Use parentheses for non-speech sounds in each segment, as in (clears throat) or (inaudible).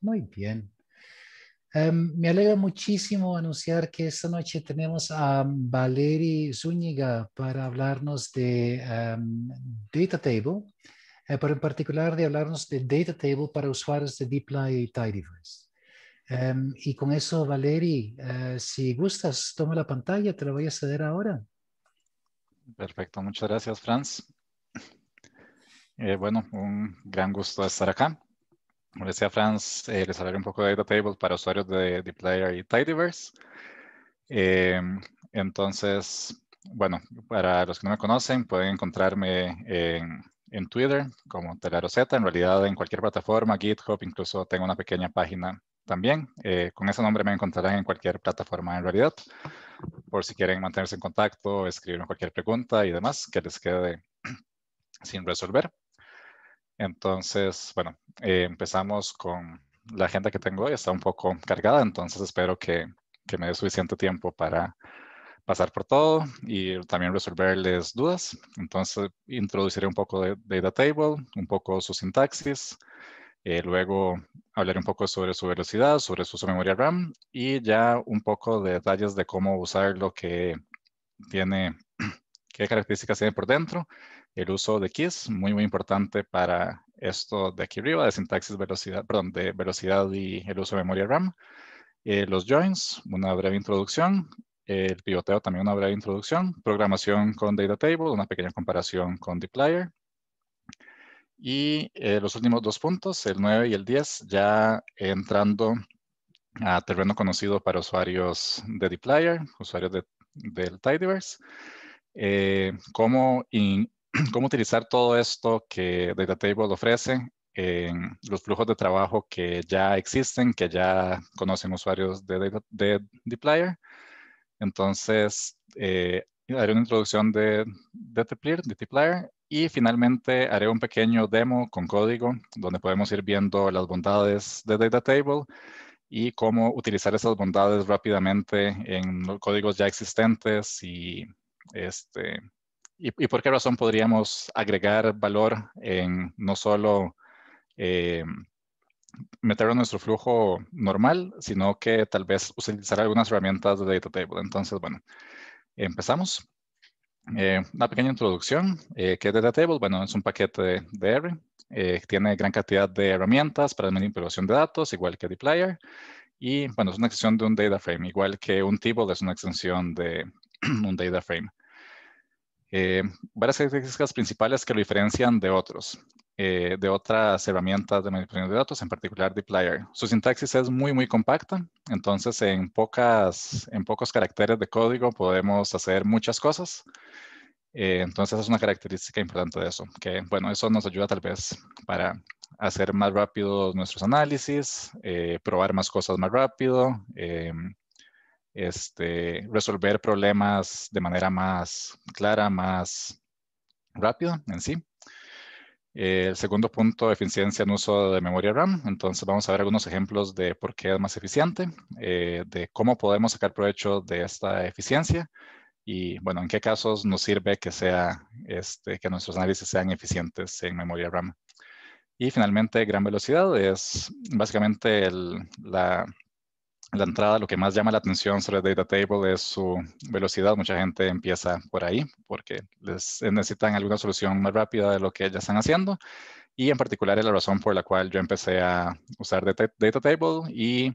Muy bien. Em, me alegra muchísimo anunciar que esta noche tenemos a Valery Zúñiga para hablarnos de em, Data Table, eh, pero en particular de hablarnos de Data Table para usuarios de DeepLine y Tidyverse. Em, y con eso, Valery, eh, si gustas, toma la pantalla, te la voy a ceder ahora. Perfecto, muchas gracias, Franz. Eh, bueno, un gran gusto estar acá. Como decía Franz, eh, les hablaré un poco de DataTable para usuarios de Dplayer y Tidyverse. Em, entonces, bueno, para los que no me conocen, pueden encontrarme en, Twitter como Telaroseta, en realidad en cualquier plataforma, GitHub, incluso tengo una pequeña página también. Eh, con ese nombre me encontrarán en cualquier plataforma en realidad, por si quieren mantenerse en contacto, escribirme cualquier pregunta y demás que les quede (clears throat) sin resolver. Entonces, bueno, eh, empezamos con la agenda que tengo hoy. Está un poco cargada, entonces espero que, me dé suficiente tiempo para pasar por todo y también resolverles dudas. Entonces, introduciré un poco de, data table, un poco su sintaxis, eh, luego hablaré un poco sobre su velocidad, sobre su uso memoria RAM y ya un poco de detalles de cómo usar lo que tiene, (clears throat) qué características tiene por dentro el uso de keys, muy, muy importante para esto de aquí arriba, de sintaxis velocidad, perdón, de velocidad y el uso de memoria RAM. Eh, los joins, una breve introducción. el pivoteo, también una breve introducción. Programación con data table una pequeña comparación con Deployer, Y eh, los últimos dos puntos, el 9 y el 10, ya entrando a terreno conocido para usuarios de Deployer, usuarios del Tidyverse. Eh, cómo in, (clears throat) cómo utilizar todo esto que DataTable ofrece en los flujos de trabajo que ya existen, que ya conocen usuarios de, Data, Entonces, eh, haré una introducción de, de de y finalmente haré un pequeño demo con código donde podemos ir viendo las bondades de DataTable y cómo utilizar esas bondades rápidamente en los códigos ya existentes y este, ¿Y, por qué razón podríamos agregar valor en no solo eh, meterlo en nuestro flujo normal, sino que tal vez utilizar algunas herramientas de Datatable? Entonces, bueno, empezamos. Eh, una pequeña introducción. Eh, ¿Qué es Datatable? Bueno, es un paquete de, R. Eh, tiene gran cantidad de herramientas para manipulación de datos, igual que Player. Y bueno, es una extensión de un data frame, igual que un table es una extensión de (clears throat) un data frame. Eh, varias características principales que lo diferencian de otros, eh, de otras herramientas de manipulación de datos, en particular Player. Su sintaxis es muy, muy compacta, entonces en, pocas, en pocos caracteres de código podemos hacer muchas cosas. Eh, entonces es una característica importante de eso, que bueno, eso nos ayuda tal vez para hacer más rápido nuestros análisis, probar más cosas más rápido, em, este, resolver problemas de manera más clara, más rápida en sí. El segundo punto, eficiencia en uso de memoria RAM. Entonces vamos a ver algunos ejemplos de por qué es más eficiente, eh, de cómo podemos sacar provecho de esta eficiencia y, bueno, en qué casos nos sirve que, sea, este, que nuestros análisis sean eficientes en memoria RAM. Y finalmente, gran velocidad es básicamente la la entrada, lo que más llama la atención sobre Data Table es su velocidad. Mucha gente empieza por ahí porque les necesitan alguna solución más rápida de lo que ya están haciendo. Y en particular es la razón por la cual yo empecé a usar Data, Table y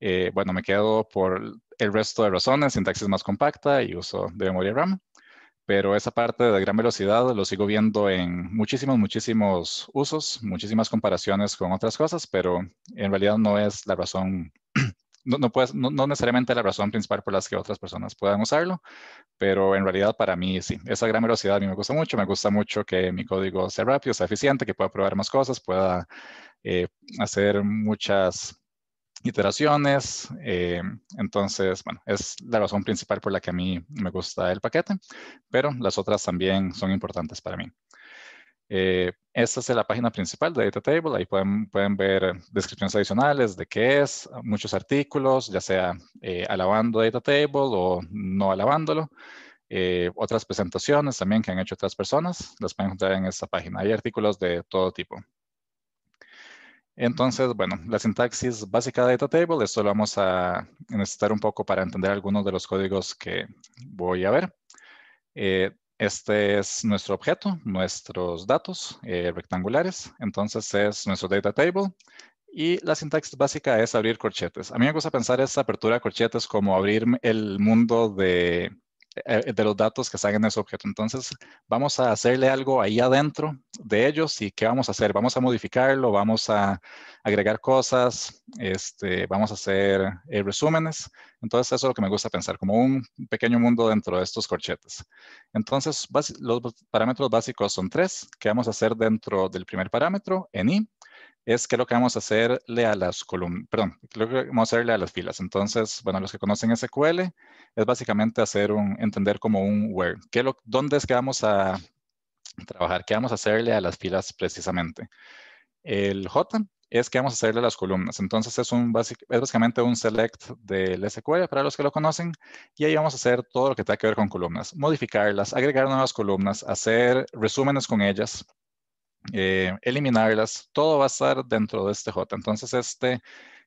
eh, bueno, me quedo por el resto de razones, sintaxis más compacta y uso de memoria RAM. Pero esa parte de gran velocidad lo sigo viendo en muchísimos, muchísimos usos, muchísimas comparaciones con otras cosas, pero en realidad no es la razón no, no, puedes, no, necesariamente la razón principal por las que otras personas puedan usarlo, pero en realidad para mí sí, esa gran velocidad a mí me gusta mucho, me gusta mucho que mi código sea rápido, sea eficiente, que pueda probar más cosas, pueda eh, hacer muchas iteraciones. Eh, entonces, bueno, es la razón principal por la que a mí me gusta el paquete, pero las otras también son importantes para mí. Eh, esta es la página principal de DataTable, ahí pueden, ver descripciones adicionales de qué es, muchos artículos, ya sea eh, alabando DataTable o no alabándolo. Eh, otras presentaciones también que han hecho otras personas, las pueden encontrar en esta página. Hay artículos de todo tipo. Entonces, bueno, la sintaxis básica de DataTable, esto lo vamos a necesitar un poco para entender algunos de los códigos que voy a ver. Eh, este es nuestro objeto, nuestros datos eh, rectangulares. Entonces es nuestro data table. Y la sintaxis básica es abrir corchetes. A mí me gusta pensar esa apertura de corchetes como abrir el mundo de eh, de los datos que salen de ese objeto. Entonces, vamos a hacerle algo ahí adentro de ellos y ¿qué vamos a hacer? Vamos a modificarlo, vamos a agregar cosas, este, vamos a hacer eh, resúmenes. Entonces, eso es lo que me gusta pensar, como un pequeño mundo dentro de estos corchetes. Entonces, los parámetros básicos son tres, que vamos a hacer dentro del primer parámetro en i es qué lo que vamos a hacerle a las columnas, perdón, qué lo que vamos a hacerle a las filas. Entonces, bueno, los que conocen SQL, es básicamente hacer un, entender como un where, qué lo, dónde es que vamos a trabajar, qué vamos a hacerle a las filas precisamente. El J es que vamos a hacerle a las columnas. Entonces, es, un es básicamente un select del SQL para los que lo conocen y ahí vamos a hacer todo lo que tenga que ver con columnas, modificarlas, agregar nuevas columnas, hacer resúmenes con ellas, eh, eliminarlas, todo va a estar dentro de este J. Entonces, este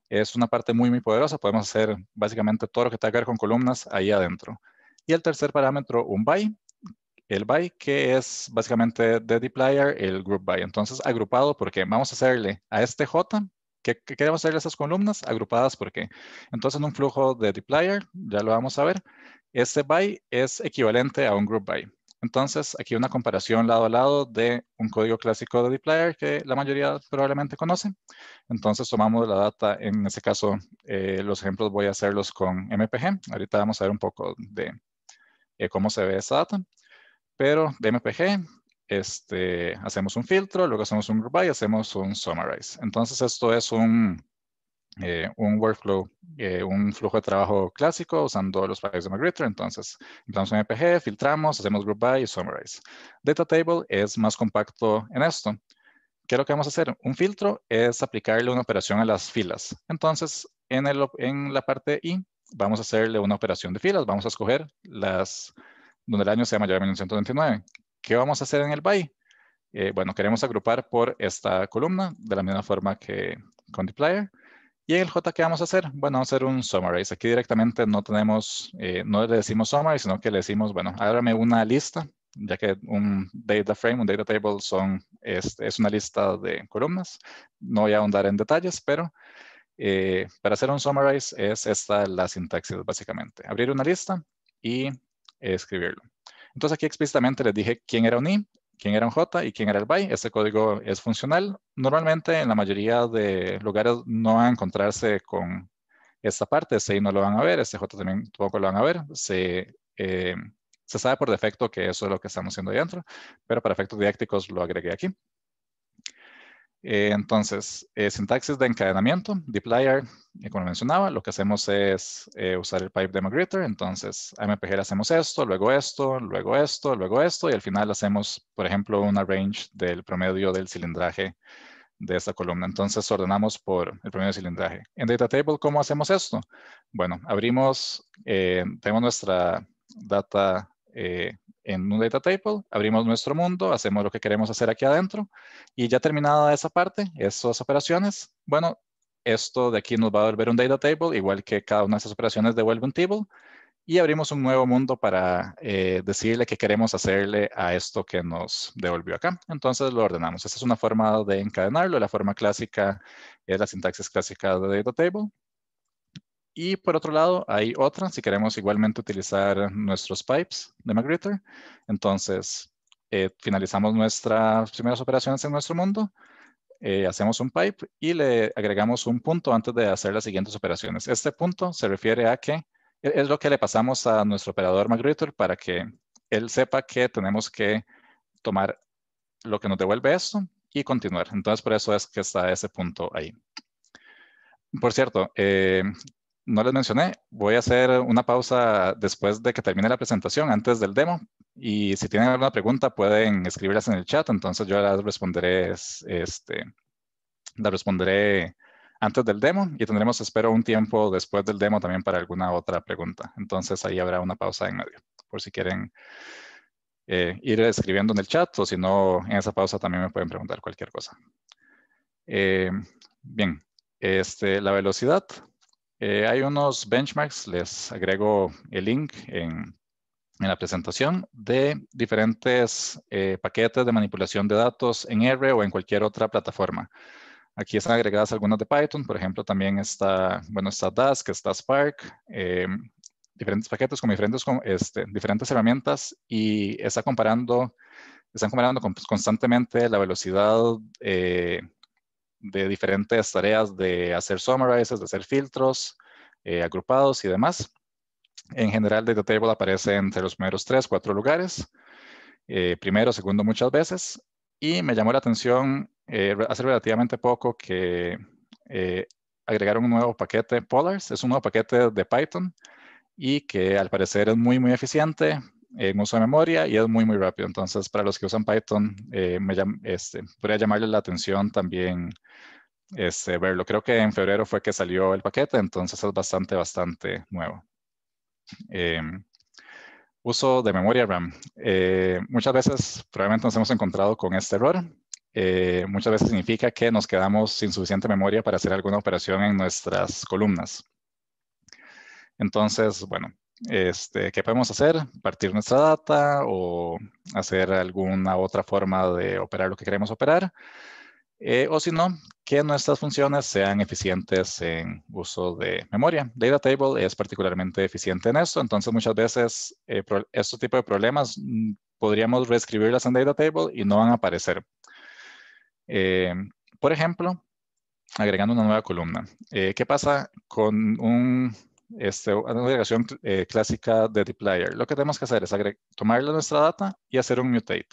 es una parte muy, muy poderosa. Podemos hacer básicamente todo lo que tenga que ver con columnas ahí adentro. Y el tercer parámetro, un by, el by que es básicamente de Deployer el group by. Entonces, agrupado porque vamos a hacerle a este J, que, queremos hacerle esas columnas agrupadas porque. Entonces, en un flujo de Deployer, ya lo vamos a ver, este by es equivalente a un group by. Entonces, aquí una comparación lado a lado de un código clásico de dplyr que la mayoría probablemente conoce. Entonces, tomamos la data, en este caso, eh, los ejemplos voy a hacerlos con MPG. Ahorita vamos a ver un poco de eh, cómo se ve esa data. Pero de MPG, este, hacemos un filtro, luego hacemos un group by, hacemos un summarize. Entonces, esto es un eh, un workflow, eh, un flujo de trabajo clásico usando los files de McGritter. Entonces, entramos en MPG, filtramos, hacemos group by y summarize. Data table es más compacto en esto. ¿Qué es lo que vamos a hacer? Un filtro es aplicarle una operación a las filas. Entonces, en, el, en la parte I, vamos a hacerle una operación de filas. Vamos a escoger las donde el año sea mayor a 1929. ¿Qué vamos a hacer en el by? Eh, bueno, queremos agrupar por esta columna de la misma forma que con Deployer. Y en el J, ¿qué vamos a hacer? Bueno, vamos a hacer un summarize. Aquí directamente no tenemos, eh, no le decimos summary, sino que le decimos, bueno, ábrame una lista, ya que un data frame, un data table son, es, una lista de columnas. No voy a ahondar en detalles, pero eh, para hacer un summarize es esta la sintaxis, básicamente. Abrir una lista y escribirlo. Entonces aquí explícitamente les dije quién era un i, quién era un J y quién era el by. ese código es funcional. Normalmente en la mayoría de lugares no van a encontrarse con esta parte. ese I no lo van a ver, ese J también tampoco lo van a ver. Se, eh, se sabe por defecto que eso es lo que estamos haciendo ahí dentro, pero para efectos didácticos lo agregué aquí. Eh, entonces, eh, sintaxis de encadenamiento, deployer, eh, como mencionaba, lo que hacemos es usar el pipe de Entonces, a MPG hacemos esto, luego esto, luego esto, luego esto, y al final hacemos, por ejemplo, una range del promedio del cilindraje de esta columna. Entonces, ordenamos por el promedio de cilindraje. En data table, ¿cómo hacemos esto? Bueno, abrimos, tenemos nuestra data en un data table, abrimos nuestro mundo, hacemos lo que queremos hacer aquí adentro y ya terminada esa parte, esas operaciones, bueno, esto de aquí nos va a devolver un data table, igual que cada una de esas operaciones devuelve un table y abrimos un nuevo mundo para eh, decirle qué queremos hacerle a esto que nos devolvió acá. Entonces lo ordenamos. Esta es una forma de encadenarlo. La forma clásica es la sintaxis clásica de data table. Y por otro lado, hay otra, si queremos igualmente utilizar nuestros pipes de magrittr Entonces, eh, finalizamos nuestras primeras operaciones en nuestro mundo, eh, hacemos un pipe y le agregamos un punto antes de hacer las siguientes operaciones. Este punto se refiere a que e-, es lo que le pasamos a nuestro operador magrittr para que él sepa que tenemos que tomar lo que nos devuelve esto y continuar. Entonces, por eso es que está ese punto ahí. Por cierto, eh, no les mencioné, voy a hacer una pausa después de que termine la presentación, antes del demo. Y si tienen alguna pregunta, pueden escribirlas en el chat. Entonces yo las responderé, este, responderé antes del demo y tendremos, espero, un tiempo después del demo también para alguna otra pregunta. Entonces ahí habrá una pausa en medio, por si quieren eh, ir escribiendo en el chat o si no, en esa pausa también me pueden preguntar cualquier cosa. Eh, bien, este, la velocidad eh, hay unos benchmarks, les agrego el link en, la presentación, de diferentes eh, paquetes de manipulación de datos en R o en cualquier otra plataforma. Aquí están agregadas algunas de Python, por ejemplo, también está, bueno, está Dask, está Spark, eh, diferentes paquetes con diferentes, este, diferentes herramientas y está comparando, están comparando pues, constantemente la velocidad de diferentes tareas de hacer summarizes, de hacer filtros eh, agrupados y demás. En general, DataTable este aparece entre los primeros tres, cuatro lugares, eh, primero, segundo muchas veces, y me llamó la atención eh, hace relativamente poco que agregaron un nuevo paquete Polars, es un nuevo paquete de Python, y que al parecer es muy, muy eficiente, en eh, uso de memoria y es muy, muy rápido. Entonces, para los que usan Python, eh, me este, podría llamarle la atención también este, verlo. Creo que en febrero fue que salió el paquete, entonces es bastante, bastante nuevo. Em, uso de memoria RAM. Eh, muchas veces probablemente nos hemos encontrado con este error. muchas veces significa que nos quedamos sin suficiente memoria para hacer alguna operación en nuestras columnas. Entonces, bueno, este, ¿Qué podemos hacer? Partir nuestra data o hacer alguna otra forma de operar lo que queremos operar. Eh, o si no, que nuestras funciones sean eficientes en uso de memoria. DataTable es particularmente eficiente en esto, entonces muchas veces eh, estos tipos de problemas mm, podríamos reescribirlas en DataTable y no van a aparecer. Eh, por ejemplo, agregando una nueva columna. ¿Qué pasa con un este, una agregación eh, clásica de dplyr. Lo que tenemos que hacer es tomarle nuestra data y hacer un mutate.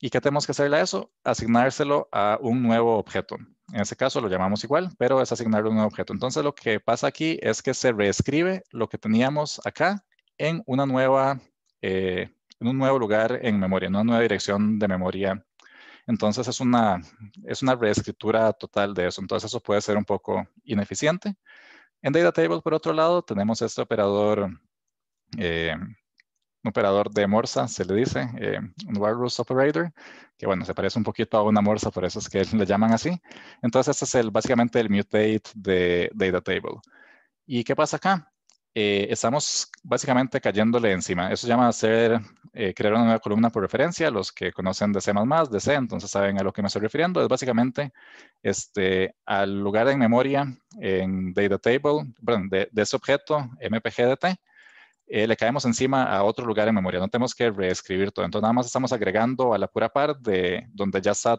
¿Y qué tenemos que hacerle a eso? Asignárselo a un nuevo objeto. En ese caso lo llamamos igual, pero es asignarle un nuevo objeto. Entonces lo que pasa aquí es que se reescribe lo que teníamos acá en una nueva, eh, en un nuevo lugar en memoria, en una nueva dirección de memoria. Entonces es una, es una reescritura total de eso. Entonces eso puede ser un poco ineficiente. En DataTable, por otro lado, tenemos este operador, un eh, operador de morsa, se le dice, eh, un wireless operator, que bueno, se parece un poquito a una morsa, por eso es que (laughs) le llaman así. Entonces, este es el, básicamente el mutate de DataTable. ¿Y qué pasa acá? Eh, estamos básicamente cayéndole encima. Eso se llama hacer, eh, crear una nueva columna por referencia. Los que conocen de C++, de C, entonces saben a lo que me estoy refiriendo. Es básicamente este, al lugar en memoria, en data table, de, ese objeto mpgdt, eh, le caemos encima a otro lugar en memoria. No tenemos que reescribir todo. Entonces nada más estamos agregando a la pura par de donde ya está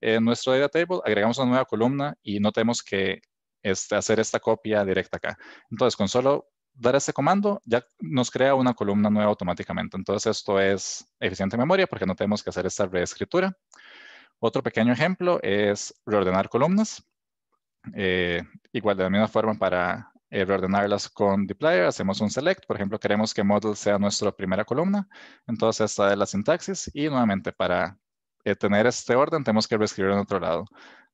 en eh, nuestro data table, agregamos una nueva columna y no tenemos que este, hacer esta copia directa acá. Entonces, con solo dar ese comando, ya nos crea una columna nueva automáticamente. Entonces esto es eficiente memoria porque no tenemos que hacer esta reescritura. Otro pequeño ejemplo es reordenar columnas. Eh, igual de la misma forma para eh, reordenarlas con dplyr, hacemos un select. Por ejemplo, queremos que model sea nuestra primera columna. Entonces esta es la sintaxis y nuevamente para eh, tener este orden tenemos que reescribir en otro lado.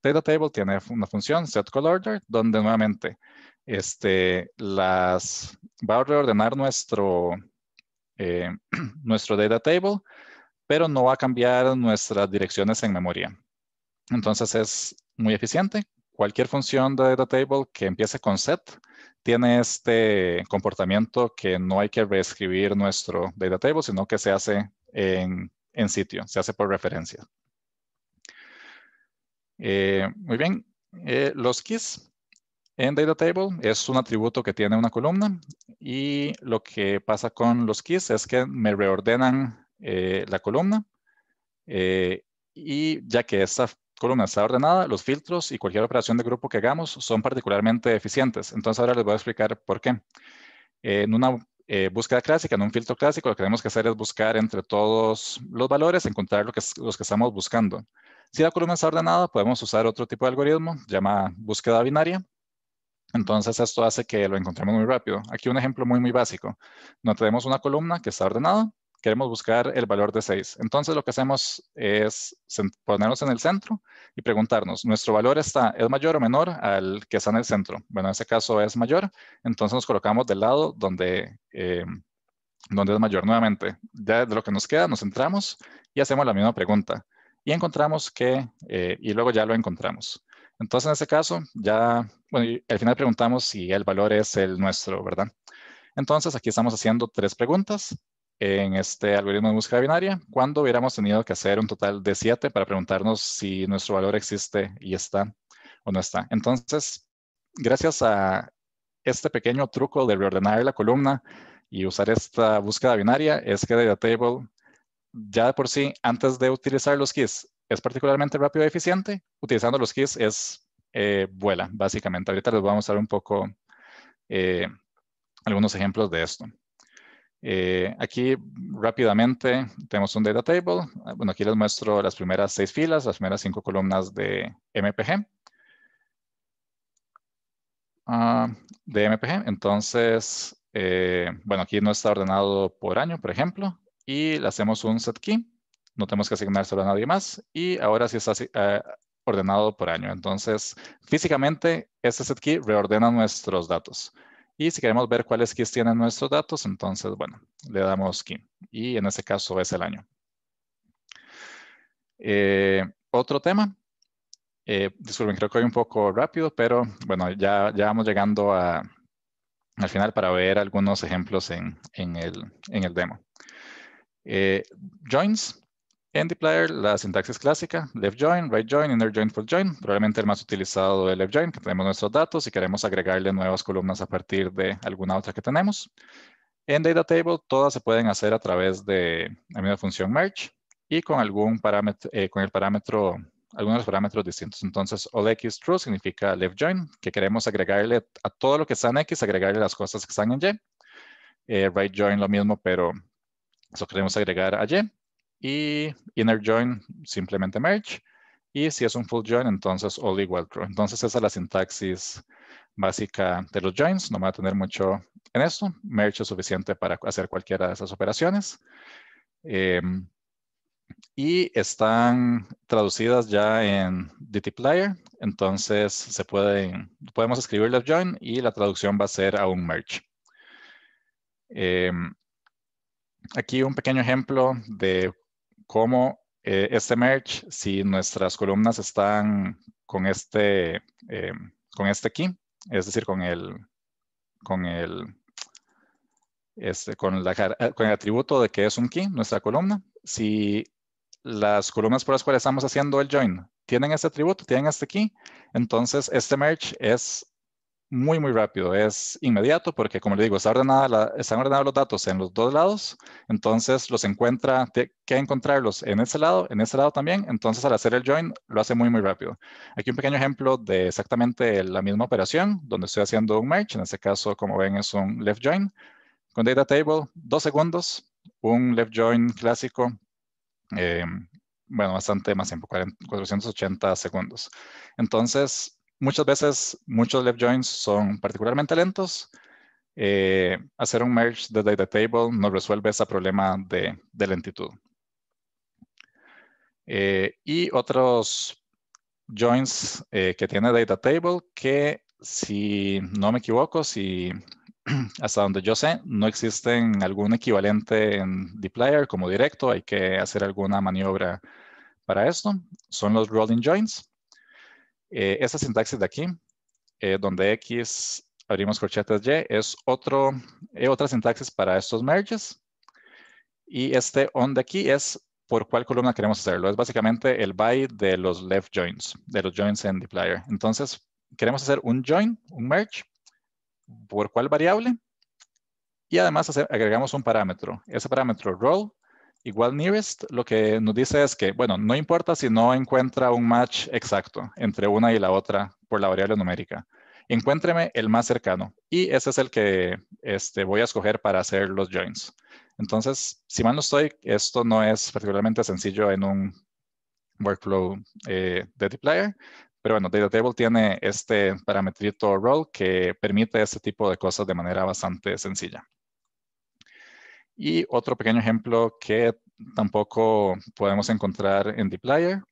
DataTable tiene una función setCallOrder donde nuevamente este, las, va a reordenar nuestro, eh, (clears throat) nuestro DataTable, pero no va a cambiar nuestras direcciones en memoria. Entonces es muy eficiente. Cualquier función de DataTable que empiece con set tiene este comportamiento que no hay que reescribir nuestro DataTable, sino que se hace en sitio, se hace por referencia. Eh, muy bien, eh, los keys en data table es un atributo que tiene una columna y lo que pasa con los keys es que me reordenan eh, la columna y ya que esa columna está ordenada, los filtros y cualquier operación de grupo que hagamos son particularmente eficientes. Entonces ahora les voy a explicar por qué. en una búsqueda clásica, en un filtro clásico, lo que tenemos que hacer es buscar entre todos los valores, encontrar lo que, los que estamos buscando. Si la columna está ordenada, podemos usar otro tipo de algoritmo, llama búsqueda binaria. Entonces esto hace que lo encontremos muy rápido. Aquí un ejemplo muy, muy básico. No tenemos una columna que está ordenada, queremos buscar el valor de 6. Entonces lo que hacemos es ponernos en el centro y preguntarnos, ¿nuestro valor está, es mayor o menor al que está en el centro? Bueno, en ese caso es mayor, entonces nos colocamos del lado donde, eh, donde es mayor nuevamente. Ya de lo que nos queda, nos centramos y hacemos la misma pregunta y encontramos que, eh, y luego ya lo encontramos. Entonces, en ese caso, ya, bueno, al final preguntamos si el valor es el nuestro, ¿verdad? Entonces, aquí estamos haciendo tres preguntas en este algoritmo de búsqueda binaria, cuando hubiéramos tenido que hacer un total de siete para preguntarnos si nuestro valor existe y está o no está. Entonces, gracias a este pequeño truco de reordenar la columna y usar esta búsqueda binaria, es que table ya por sí, antes de utilizar los keys, es particularmente rápido y eficiente. Utilizando los keys es eh, vuela, básicamente. Ahorita les voy a mostrar un poco eh, algunos ejemplos de esto. Eh, aquí rápidamente tenemos un data table. Ah, bueno, aquí les muestro las primeras seis filas, las primeras cinco columnas de MPG. Ah, de MPG. Entonces, eh, bueno, aquí no está ordenado por año, por ejemplo y le hacemos un set key. No tenemos que asignárselo a nadie más y ahora sí está eh, ordenado por año. Entonces, físicamente, este set key reordena nuestros datos. Y si queremos ver cuáles keys tienen nuestros datos, entonces, bueno, le damos key. Y en ese caso es el año. Eh, otro tema. Eh, disculpen, creo que voy un poco rápido, pero bueno, ya, ya vamos llegando al final para ver algunos ejemplos el, en el demo. Eh, joins. En dplyr la sintaxis clásica, left join, right join, inner join, full join, probablemente el más utilizado de left join, que tenemos nuestros datos y queremos agregarle nuevas columnas a partir de alguna otra que tenemos. En data table, todas se pueden hacer a través de la misma función merge y con algún parámetro, eh, con el parámetro, algunos parámetros distintos. Entonces, all x true significa left join, que queremos agregarle a todo lo que está en x, agregarle las cosas que están en y. Eh, right join lo mismo, pero eso queremos agregar allí. Y inner join, simplemente merge. Y si es un full join, entonces all igual true. Entonces esa es la sintaxis básica de los joins. No me va a tener mucho en esto. Merge es suficiente para hacer cualquiera de esas operaciones. Em, y están traducidas ya en dtplayer, entonces se pueden, podemos escribir left join y la traducción va a ser a un merge. Em, aquí un pequeño ejemplo de cómo eh, este merge, si nuestras columnas están con este, em, con este key, es decir, con el, con el, este, con, la, eh, con el atributo de que es un key, nuestra columna, si las columnas por las cuales estamos haciendo el join tienen este atributo, tienen este key, entonces este merge es muy, muy rápido. Es inmediato porque, como le digo, está ordenada están ordenados los datos en los dos lados. Entonces los encuentra, tiene que encontrarlos en ese lado, en ese lado también. Entonces al hacer el join lo hace muy, muy rápido. Aquí un pequeño ejemplo de exactamente la misma operación donde estoy haciendo un merge. En este caso, como ven, es un left join. Con data table, dos segundos, un left join clásico. Eh, bueno, bastante más tiempo, 480 segundos. Entonces, Muchas veces, muchos left joins son particularmente lentos. Eh, hacer un merge de data table no resuelve ese problema de, lentitud. Eh, y otros joins eh, que tiene data table que, si no me equivoco, si (clears throat) hasta donde yo sé, no existen algún equivalente en dplyr como directo, hay que hacer alguna maniobra para esto. Son los rolling joins. Eh, esta sintaxis de aquí, eh, donde X abrimos corchetes Y, es otro, eh, otra sintaxis para estos merges. Y este on de aquí es por cuál columna queremos hacerlo. Es básicamente el by de los left joins, de los joins en dplyr. Entonces, queremos hacer un join, un merge, por cuál variable. Y además agregamos un parámetro. Ese parámetro roll Igual nearest lo que nos dice es que, bueno, no importa si no encuentra un match exacto entre una y la otra por la variable numérica. Encuéntreme el más cercano y ese es el que este, voy a escoger para hacer los joins. Entonces, si mal no estoy, esto no es particularmente sencillo en un workflow eh, de deployer, pero bueno, Datatable tiene este parametrito role que permite este tipo de cosas de manera bastante sencilla. Y otro pequeño ejemplo que tampoco podemos encontrar en dplyr,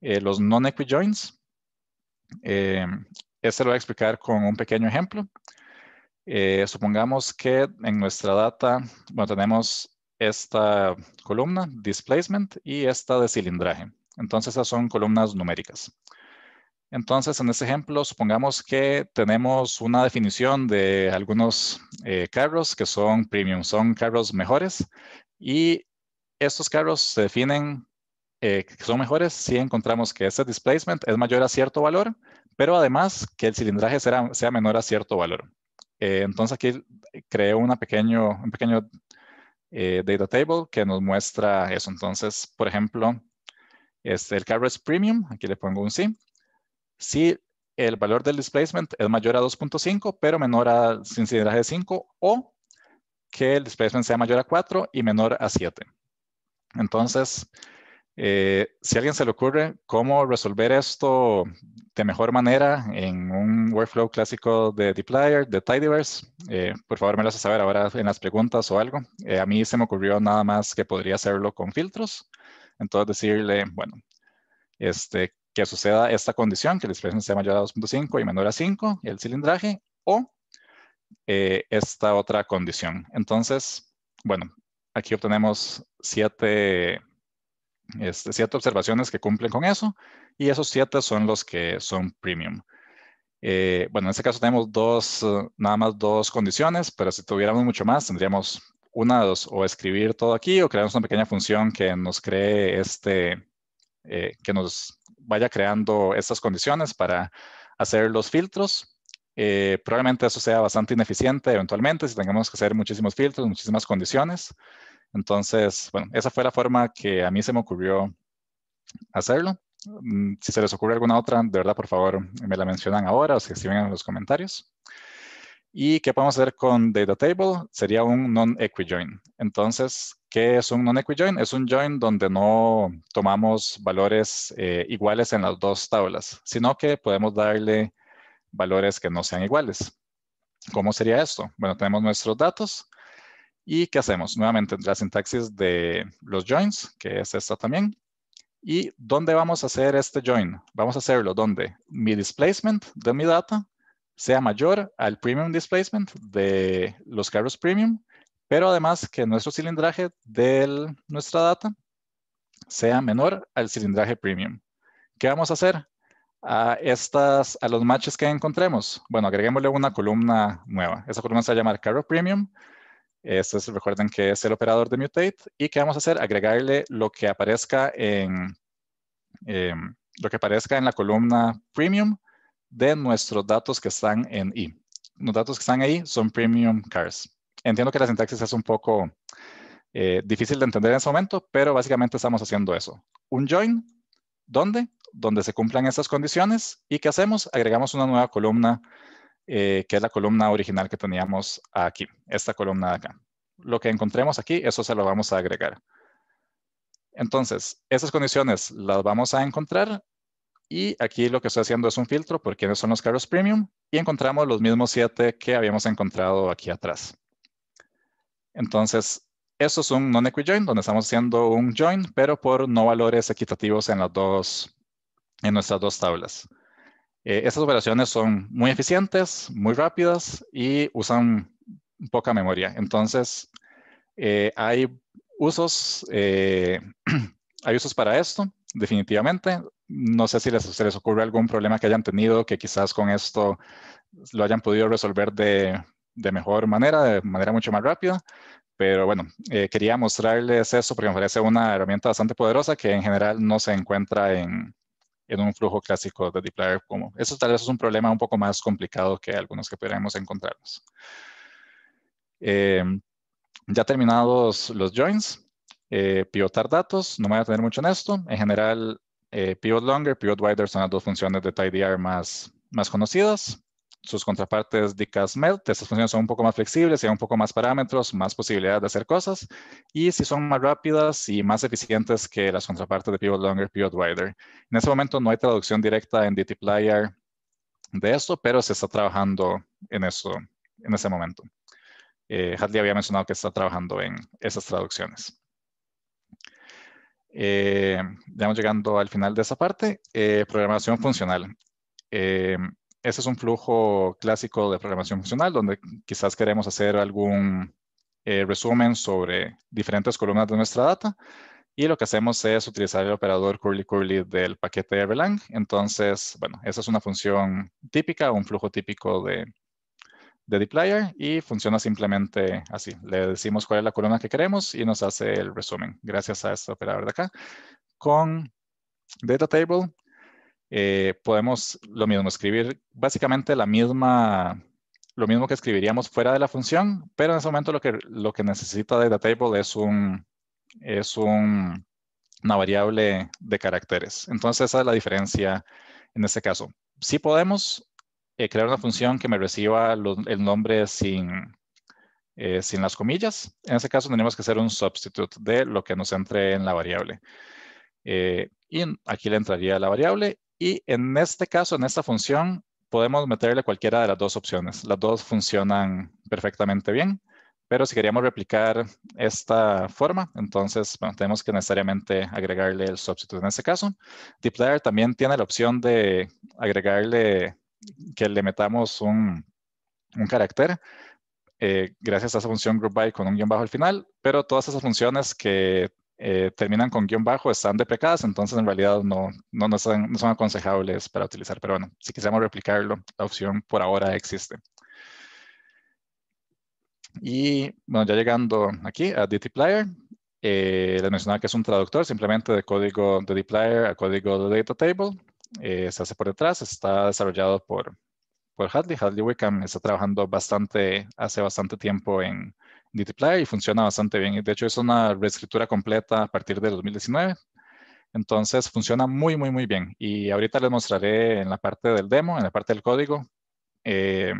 eh, los non-equi joins. Eh, este lo voy a explicar con un pequeño ejemplo. Eh, supongamos que en nuestra data, bueno, tenemos esta columna, displacement, y esta de cilindraje. Entonces, esas son columnas numéricas. Entonces, en este ejemplo, supongamos que tenemos una definición de algunos eh, carros que son premium, son carros mejores y estos carros se definen eh, que son mejores si encontramos que ese displacement es mayor a cierto valor, pero además que el cilindraje será, sea menor a cierto valor. Eh, entonces aquí creo una pequeño, un pequeño data table que nos muestra eso. Entonces, por ejemplo, este, el carro es premium, aquí le pongo un sí, si el valor del displacement es mayor a 2.5, pero menor a sin de 5, o que el displacement sea mayor a 4 y menor a 7. Entonces, eh, si a alguien se le ocurre cómo resolver esto de mejor manera en un workflow clásico de Deployer, de Tidyverse, eh, por favor me lo hace saber ahora en las preguntas o algo. Eh, a mí se me ocurrió nada más que podría hacerlo con filtros. Entonces decirle, bueno, este, que suceda esta condición, que la expresión sea mayor a 2.5 y menor a 5, el cilindraje, o eh, esta otra condición. Entonces, bueno, aquí obtenemos siete, este, siete observaciones que cumplen con eso, y esos siete son los que son premium. Eh, bueno, en este caso tenemos dos, nada más dos condiciones, pero si tuviéramos mucho más, tendríamos una dos, o escribir todo aquí, o crear una pequeña función que nos cree este, eh, que nos vaya creando estas condiciones para hacer los filtros. Eh, probablemente eso sea bastante ineficiente eventualmente si tengamos que hacer muchísimos filtros, muchísimas condiciones. Entonces, bueno, esa fue la forma que a mí se me ocurrió hacerlo. Mm, si se les ocurre alguna otra, de verdad, por favor, me la mencionan ahora o se escriben en los comentarios. ¿Y qué podemos hacer con Data Table? Sería un non-equijoin. Entonces, ¿Qué es un non-equi join? Es un join donde no tomamos valores eh, iguales en las dos tablas, sino que podemos darle valores que no sean iguales. ¿Cómo sería esto? Bueno, tenemos nuestros datos. ¿Y qué hacemos? Nuevamente, la sintaxis de los joins, que es esta también. ¿Y dónde vamos a hacer este join? Vamos a hacerlo donde mi displacement de mi data sea mayor al premium displacement de los carros premium pero además que nuestro cilindraje de nuestra data sea menor al cilindraje premium. ¿Qué vamos a hacer? A, estas, a los matches que encontremos, bueno, agreguémosle una columna nueva. Esa columna se va a llamar Carro Premium. Este recuerden que es el operador de mutate. ¿Y qué vamos a hacer? Agregarle lo que aparezca en, em, lo que aparezca en la columna Premium de nuestros datos que están en I. Los datos que están ahí son Premium Cars. Entiendo que la sintaxis es un poco eh, difícil de entender en ese momento, pero básicamente estamos haciendo eso. Un join, ¿dónde? Donde se cumplan esas condiciones. ¿Y qué hacemos? Agregamos una nueva columna, eh, que es la columna original que teníamos aquí, esta columna de acá. Lo que encontremos aquí, eso se lo vamos a agregar. Entonces, esas condiciones las vamos a encontrar y aquí lo que estoy haciendo es un filtro por quiénes son los carros premium y encontramos los mismos siete que habíamos encontrado aquí atrás. Entonces, esto es un non-equi join, donde estamos haciendo un join, pero por no valores equitativos en, las dos, en nuestras dos tablas. Eh, estas operaciones son muy eficientes, muy rápidas y usan poca memoria. Entonces, eh, hay, usos, eh, (clears throat) hay usos para esto, definitivamente. No sé si se les ocurre algún problema que hayan tenido, que quizás con esto lo hayan podido resolver de de mejor manera, de manera mucho más rápida. Pero bueno, eh, quería mostrarles eso porque me parece una herramienta bastante poderosa que en general no se encuentra en, un flujo clásico de deployer. Como eso tal vez es un problema un poco más complicado que algunos que podríamos encontrarnos. Eh, ya terminados los joins, eh, pivotar datos, no me voy a tener mucho en esto. En general, eh, pivot longer, pivot wider son las dos funciones de tidyr más, más conocidas sus contrapartes de CASMELT, Estas funciones son un poco más flexibles, tienen un poco más parámetros, más posibilidades de hacer cosas. Y si son más rápidas y más eficientes que las contrapartes de Pivot Longer, Pivot Wider. En ese momento no hay traducción directa en DTPlayer de esto, pero se está trabajando en eso, en ese momento. Eh, Hadley había mencionado que está trabajando en esas traducciones. Eh, ya vamos llegando al final de esa parte. Eh, programación funcional. Ese es un flujo clásico de programación funcional donde quizás queremos hacer algún eh, resumen sobre diferentes columnas de nuestra data y lo que hacemos es utilizar el operador curly curly del paquete everlang. Erlang. Entonces, bueno, esa es una función típica, un flujo típico de, de dplyr y funciona simplemente así. Le decimos cuál es la columna que queremos y nos hace el resumen gracias a este operador de acá. Con data table, eh, podemos lo mismo, escribir básicamente la misma, lo mismo que escribiríamos fuera de la función, pero en ese momento lo que, lo que necesita table es, un, es un, una variable de caracteres. Entonces esa es la diferencia en este caso. Si podemos eh, crear una función que me reciba el nombre sin, eh, sin las comillas. En ese caso tenemos que hacer un substitute de lo que nos entre en la variable. y aquí le entraría la variable y en este caso, en esta función, podemos meterle cualquiera de las dos opciones. Las dos funcionan perfectamente bien, pero si queríamos replicar esta forma, entonces tenemos que necesariamente agregarle el substitute. En este caso, DeepLayer también tiene la opción de agregarle que le metamos un, carácter eh, gracias a esa función group by con un guión bajo al final, pero todas esas funciones que eh, terminan con guión bajo, están deprecadas, entonces en realidad no, no, son, no son aconsejables para utilizar. Pero bueno, si quisiéramos replicarlo, la opción por ahora existe. Y bueno, ya llegando aquí a dtplyr, eh, les mencionaba que es un traductor simplemente de código de Player a código de datatable. Eh, se hace por detrás, está desarrollado por, por Hadley. Hadley Wickham está trabajando bastante, hace bastante tiempo en, DTPly y funciona bastante bien. De hecho, es una reescritura completa a partir de 2019. Entonces, funciona muy, muy, muy bien. Y ahorita les mostraré en la parte del demo, en la parte del código, eh,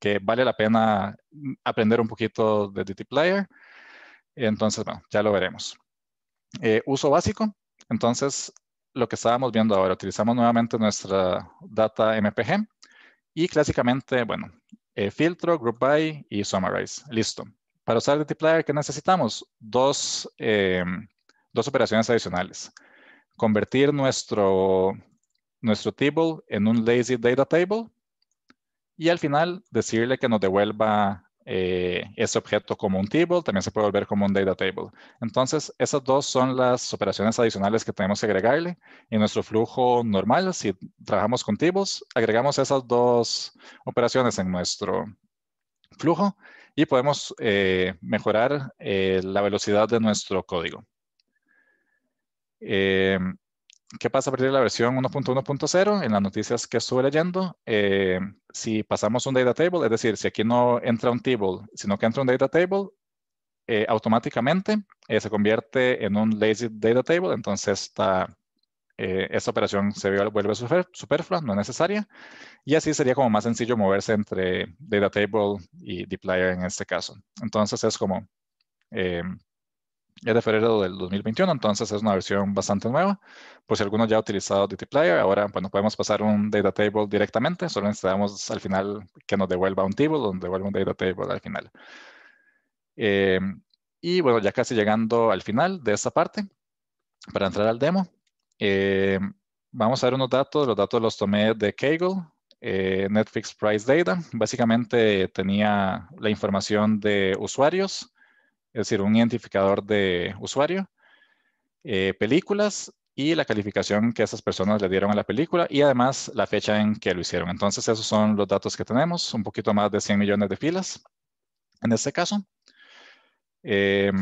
que vale la pena aprender un poquito de DTPlayer. Entonces, bueno, ya lo veremos. Eh, uso básico. Entonces, lo que estábamos viendo ahora, utilizamos nuevamente nuestra data MPG y clásicamente, bueno, eh, filtro, group by y summarize. Listo. Para usar Player, ¿qué necesitamos? Dos, eh, dos operaciones adicionales. Convertir nuestro, nuestro table en un lazy data table y al final decirle que nos devuelva eh, ese objeto como un table, también se puede volver como un data table. Entonces, esas dos son las operaciones adicionales que tenemos que agregarle. En nuestro flujo normal, si trabajamos con tables, agregamos esas dos operaciones en nuestro flujo y podemos eh, mejorar eh, la velocidad de nuestro código. Eh, ¿Qué pasa a partir de la versión 1.1.0? En las noticias que estuve leyendo, si pasamos un data table, es decir, si aquí no entra un table, sino que entra un data table, automáticamente se convierte en un lazy data table, entonces está eh, esta operación se vuelve superflua, no necesaria, y así sería como más sencillo moverse entre DataTable y dplyr en este caso. Entonces es como, eh, es de febrero del 2021, entonces es una versión bastante nueva. Por si alguno ya ha utilizado dplyr, ahora bueno, podemos pasar un DataTable directamente, solo necesitamos al final que nos devuelva un table, donde devuelva un DataTable al final. Eh, y bueno, ya casi llegando al final de esta parte, para entrar al demo, eh, vamos a ver unos datos, los datos los tomé de Kaggle, eh, Netflix Price Data. Básicamente tenía la información de usuarios, es decir, un identificador de usuario, eh, películas y la calificación que esas personas le dieron a la película y además la fecha en que lo hicieron. Entonces esos son los datos que tenemos, un poquito más de 100 millones de filas en este caso. Eh,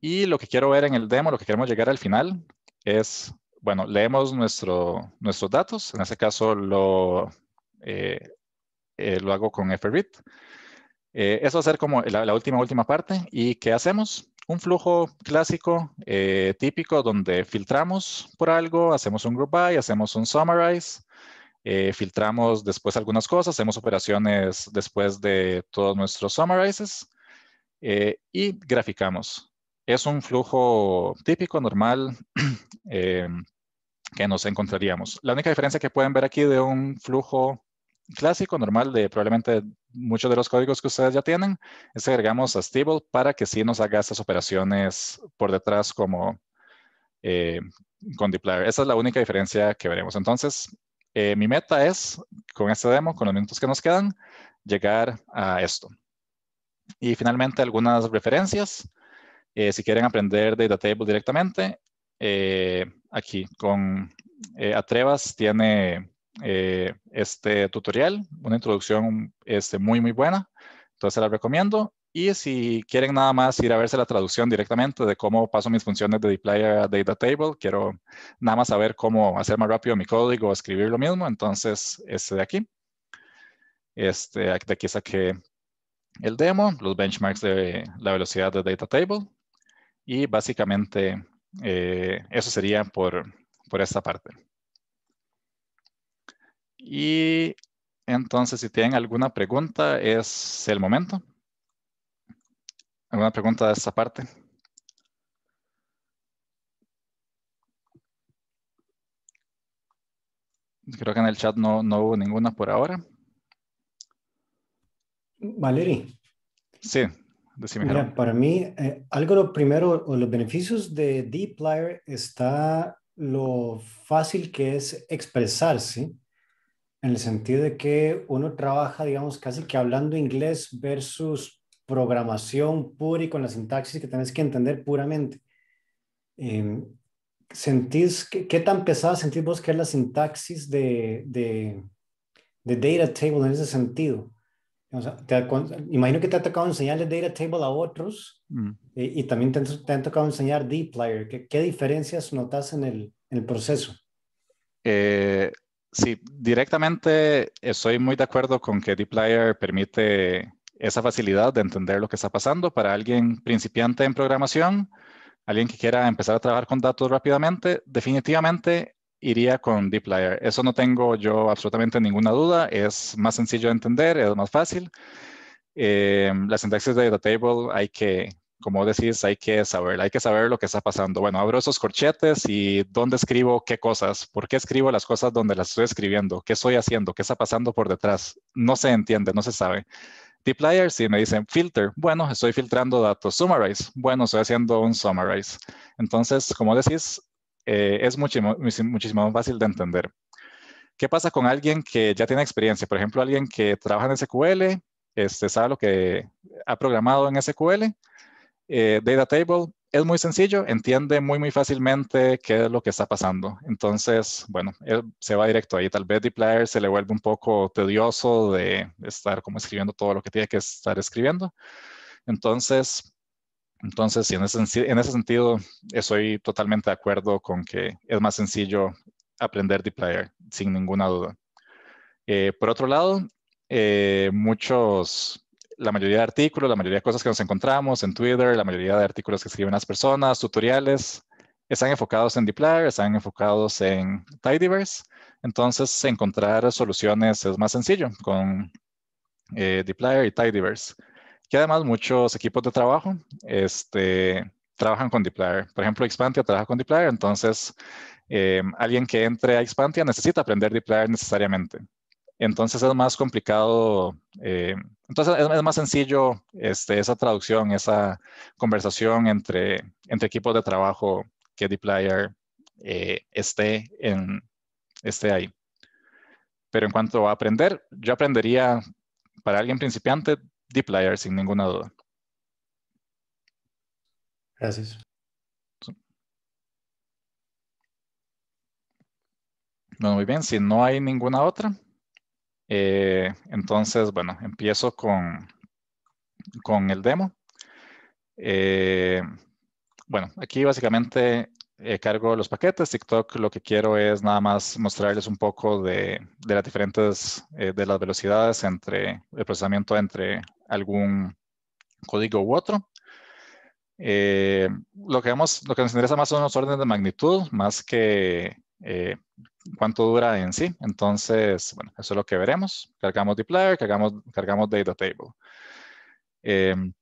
y lo que quiero ver en el demo, lo que queremos llegar al final es bueno, leemos nuestro, nuestros datos, en este caso lo, eh, eh, lo hago con FRBIT. Eh, eso va a ser como la, última, última parte. ¿Y qué hacemos? Un flujo clásico, eh, típico, donde filtramos por algo, hacemos un group by, hacemos un summarize, filtramos después algunas cosas, hacemos operaciones después de todos nuestros summarizes y graficamos es un flujo típico, normal, (clears throat) que nos encontraríamos. La única diferencia que pueden ver aquí de un flujo clásico, normal, de probablemente muchos de los códigos que ustedes ya tienen, es que agregamos a Stable para que sí nos haga esas operaciones por detrás como eh, con dplyr. Esa es la única diferencia que veremos. Entonces, eh, mi meta es, con esta demo, con los minutos que nos quedan, llegar a esto. Y finalmente, algunas referencias. Eh, si quieren aprender de Table directamente, eh, aquí con eh, Atrevas tiene eh, este tutorial, una introducción este, muy, muy buena. Entonces la recomiendo. Y si quieren nada más ir a verse la traducción directamente de cómo paso mis funciones de deploy a data table, quiero nada más saber cómo hacer más rápido mi código o escribir lo mismo, entonces este de aquí. Este de aquí saqué el demo, los benchmarks de la velocidad de data table y básicamente eh, eso sería por, por esta parte. Y entonces, si tienen alguna pregunta, es el momento. ¿Alguna pregunta de esta parte? Creo que en el chat no, no hubo ninguna por ahora. Valerie. Sí para mí, eh, algo lo primero, o los beneficios de dplyr está lo fácil que es expresarse, en el sentido de que uno trabaja, digamos, casi que hablando inglés versus programación pura y con la sintaxis que tenés que entender puramente. Em, ¿Sentís qué, tan pesada sentís vos que es la sintaxis de, de data table en ese sentido? imagino que te ha tocado enseñarle data table a otros mm. y, también te, han tocado enseñar dplyr. ¿Qué, qué diferencias notas en el, en el proceso? Eh, sí, directamente estoy muy de acuerdo con que player permite esa facilidad de entender lo que está pasando para alguien principiante en programación, alguien que quiera empezar a trabajar con datos rápidamente. Definitivamente iría con dplyr. Eso no tengo yo absolutamente ninguna duda. Es más sencillo de entender, es más fácil. Las eh, la sintaxis de table hay que, como decís, hay que saber, hay que saber lo que está pasando. Bueno, abro esos corchetes y dónde escribo qué cosas, por qué escribo las cosas donde las estoy escribiendo, qué estoy haciendo, qué está pasando por detrás. No se entiende, no se sabe. Dplyr, si me dicen filter, bueno, estoy filtrando datos. Summarize, bueno, estoy haciendo un summarize. Entonces, como decís, eh, es muchísimo, más fácil de entender. ¿Qué pasa con alguien que ya tiene experiencia? Por ejemplo, alguien que trabaja en SQL, este, sabe lo que ha programado en SQL, eh, Data Table, es muy sencillo, entiende muy, muy fácilmente qué es lo que está pasando. Entonces, bueno, se va directo ahí. Tal vez dplyr se le vuelve un poco tedioso de estar como escribiendo todo lo que tiene que estar escribiendo. Entonces, entonces, en ese, sentido, estoy totalmente de acuerdo con que es más sencillo aprender dplyr, sin ninguna duda. Eh, por otro lado, eh, muchos, la mayoría de artículos, la mayoría de cosas que nos encontramos en Twitter, la mayoría de artículos que escriben las personas, tutoriales, están enfocados en dplyr, están enfocados en tidyverse. Entonces, encontrar soluciones es más sencillo con eh, dplyr y tidyverse que además muchos equipos de trabajo este, trabajan con dplyr. Por ejemplo, Expantia trabaja con dplyr, entonces eh, alguien que entre a Expantia necesita aprender dplyr necesariamente. Entonces es más complicado, eh, entonces es, más sencillo este, esa traducción, esa conversación entre, equipos de trabajo que dplyr eh, esté, en, esté ahí. Pero en cuanto a aprender, yo aprendería para alguien principiante DeepLayer sin ninguna duda. Gracias. Bueno, muy bien, si no hay ninguna otra, eh, entonces, bueno, empiezo con, con el demo. Eh, bueno, aquí básicamente eh, cargo los paquetes. TikTok lo que quiero es nada más mostrarles un poco de, las diferentes, de las velocidades entre el procesamiento entre algún código u otro. Eh, lo, que vemos, lo que nos interesa más son los órdenes de magnitud, más que eh, cuánto dura en sí. Entonces, bueno, eso es lo que veremos. Cargamos dplyr, cargamos, cargamos data table. Em,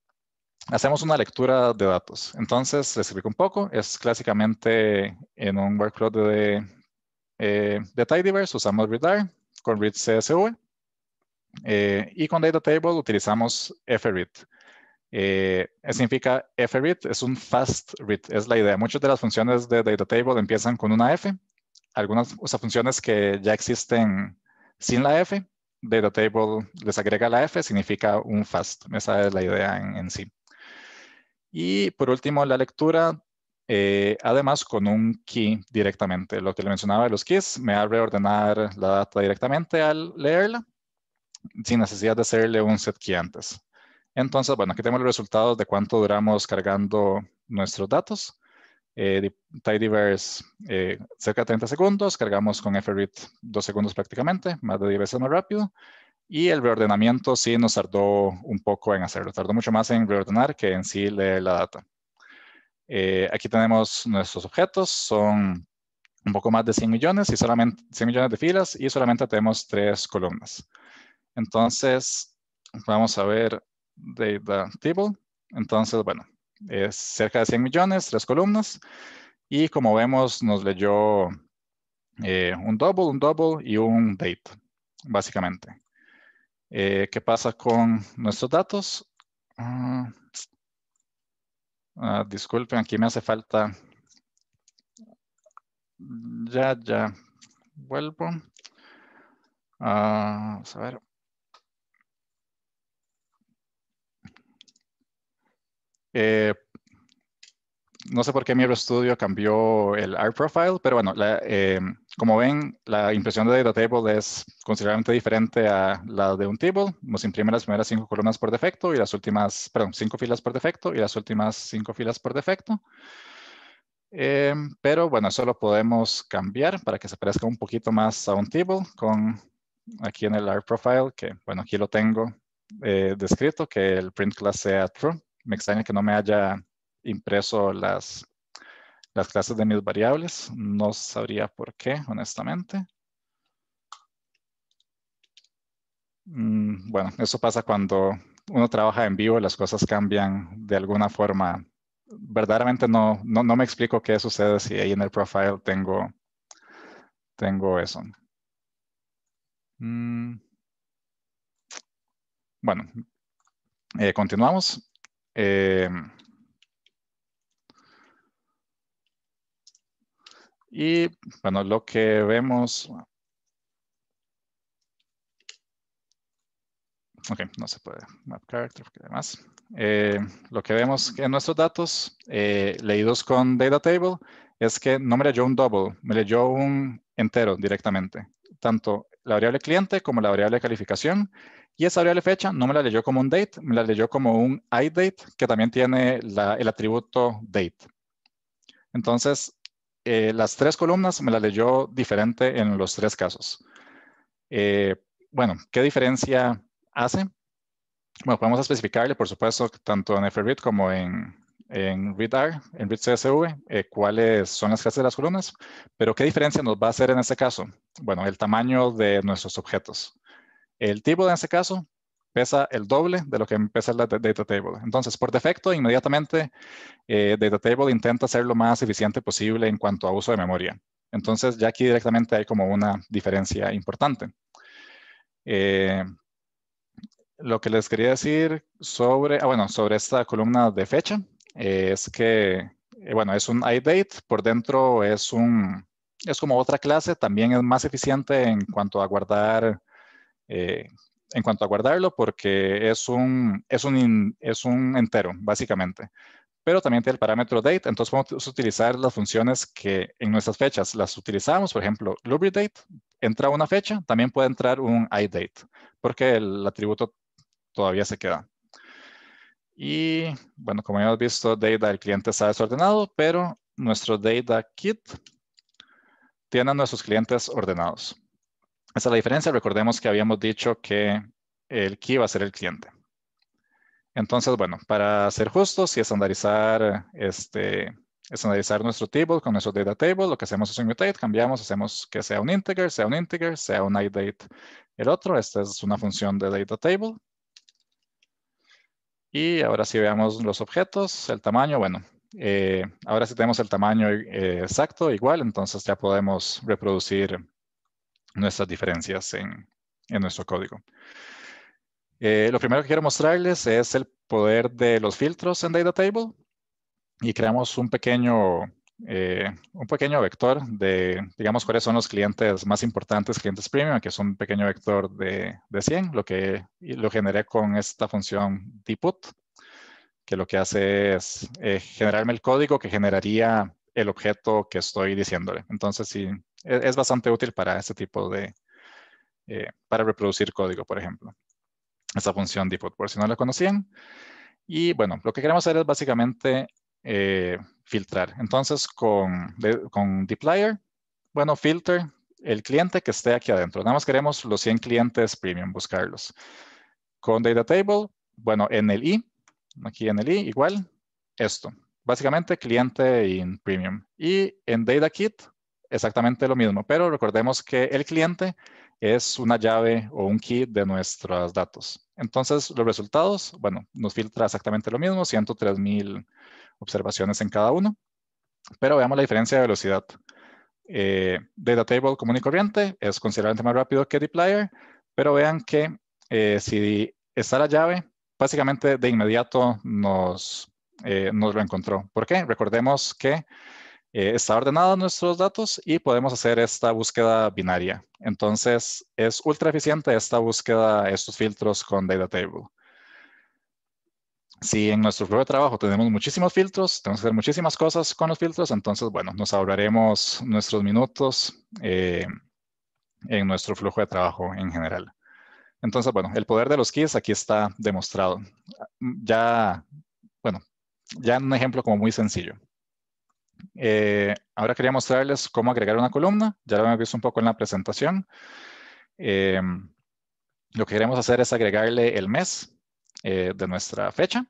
hacemos una lectura de datos. Entonces, les explico un poco. Es clásicamente en un workload de, eh, de, Tidyverse usamos readr con read CSV. Eh, y con DataTable utilizamos FREAD. Eh, significa FREAD, es un fast read, es la idea. Muchas de las funciones de DataTable empiezan con una F. Algunas funciones que ya existen sin la F, DataTable les agrega la F, significa un fast. Esa es la idea en, sí. Y por último, la lectura, eh, además con un key directamente. Lo que le mencionaba de los keys, me va a reordenar la data directamente al leerla sin necesidad de hacerle un set key antes. Entonces, bueno, aquí tenemos los resultados de cuánto duramos cargando nuestros datos. Eh, tidyverse eh, cerca de 30 segundos, cargamos con FRIT 2 segundos prácticamente, más de 10 veces más rápido. Y el reordenamiento sí nos tardó un poco en hacerlo, tardó mucho más en reordenar que en sí leer la data. Eh, aquí tenemos nuestros objetos, son un poco más de 100 millones y solamente 100 millones de filas y solamente tenemos tres columnas. Entonces, vamos a ver data table. Entonces, bueno, es cerca de 100 millones, tres columnas. Y como vemos, nos leyó eh, un double, un double y un date, básicamente. Eh, ¿Qué pasa con nuestros datos? Ah, ah, disculpen, aquí me hace falta. Ya, ya, vuelvo. Ah, vamos a ver. Eh, no sé por qué mi Studio cambió el Art Profile, pero bueno, eh, como ven, la impresión de DataTable es considerablemente diferente a la de un table. Nos imprime las primeras cinco columnas por defecto y las últimas, perdón, cinco filas por defecto y las últimas cinco filas por defecto. Eh, pero bueno, eso lo podemos cambiar para que se parezca un poquito más a un table con aquí en el Art Profile, que bueno, aquí lo tengo descrito, que el print class sea true me extraña que no me haya impreso las, las clases de mis variables. No sabría por qué, honestamente. Mm, bueno, eso pasa cuando uno trabaja en vivo, las cosas cambian de alguna forma. Verdaderamente no, no, me explico qué sucede si ahí en el profile tengo, tengo eso. Mm. Bueno, eh, continuamos. Eh, y bueno, lo que vemos... Ok, no se puede map character porque además. Eh, lo que vemos en nuestros datos eh, leídos con data table es que no me leyó un double, me leyó un entero directamente. Tanto la variable cliente como la variable calificación y esa variable fecha no me la leyó como un date, me la leyó como un iDate, que también tiene el atributo date. Entonces, eh, las tres columnas me la leyó diferente en los tres casos. Eh, bueno, ¿qué diferencia hace? Bueno, podemos especificarle, por supuesto, tanto en fread como en, en e en ReadCSV, eh, cuáles son las clases de las columnas, pero ¿qué diferencia nos va a hacer en este caso? Bueno, el tamaño de nuestros objetos. El tipo en ese caso pesa el doble de lo que pesa la data table. Entonces, por defecto, inmediatamente eh, data table intenta ser lo más eficiente posible en cuanto a uso de memoria. Entonces, ya aquí directamente hay como una diferencia importante. Eh, lo que les quería decir sobre, ah, bueno, sobre esta columna de fecha eh, es que, bueno, es un iDate, por dentro es un, es como otra clase, también es más eficiente en cuanto a guardar eh, en cuanto a guardarlo, porque es un, es un, es un entero, básicamente. Pero también tiene el parámetro date, entonces podemos utilizar las funciones que en nuestras fechas las utilizamos. Por ejemplo, lubridate, entra una fecha, también puede entrar un idate, porque el atributo todavía se queda. Y bueno, como ya hemos visto, data el cliente está desordenado, pero nuestro data kit tiene a nuestros clientes ordenados. Esa es la diferencia. Recordemos que habíamos dicho que el key va a ser el cliente. Entonces, bueno, para ser justos y estandarizar, este, estandarizar nuestro table con nuestro data table, lo que hacemos es un mutate, cambiamos, hacemos que sea un integer, sea un integer, sea un iDate el otro. Esta es una función de data table. Y ahora sí veamos los objetos, el tamaño, bueno, eh, ahora sí tenemos el tamaño eh, exacto, igual, entonces ya podemos reproducir nuestras diferencias en, en nuestro código. Eh, lo primero que quiero mostrarles es el poder de los filtros en DataTable y creamos un pequeño, eh, un pequeño vector de, digamos, cuáles son los clientes más importantes, clientes premium, que es un pequeño vector de, de 100, lo que lo generé con esta función dput, que lo que hace es eh, generarme el código que generaría el objeto que estoy diciéndole. Entonces, si es, bastante útil para este tipo de, eh, para reproducir código, por ejemplo. Esa función default, por si no la conocían. Y bueno, lo que queremos hacer es básicamente eh, filtrar. Entonces, con, con dplyr, bueno, filter el cliente que esté aquí adentro. Nada más queremos los 100 clientes premium, buscarlos. Con data table, bueno, en el i, aquí en el i, igual, esto. Básicamente, cliente in premium. Y en data kit, exactamente lo mismo, pero recordemos que el cliente es una llave o un key de nuestros datos. Entonces, los resultados, bueno, nos filtra exactamente lo mismo, 103 mil observaciones en cada uno, pero veamos la diferencia de velocidad. Eh, DataTable común y corriente es considerablemente más rápido que dplyr, pero vean que eh, si está la llave, básicamente de inmediato nos, eh, nos lo encontró. ¿Por qué? Recordemos que eh, está ordenado nuestros datos y podemos hacer esta búsqueda binaria. Entonces, es ultra eficiente esta búsqueda, estos filtros con Data Table. Si en nuestro flujo de trabajo tenemos muchísimos filtros, tenemos que hacer muchísimas cosas con los filtros, entonces, bueno, nos ahorraremos nuestros minutos eh, en nuestro flujo de trabajo en general. Entonces, bueno, el poder de los keys aquí está demostrado. Ya, bueno, ya en un ejemplo como muy sencillo. Eh, ahora quería mostrarles cómo agregar una columna. Ya lo hemos visto un poco en la presentación. Eh, lo que queremos hacer es agregarle el mes eh, de nuestra fecha.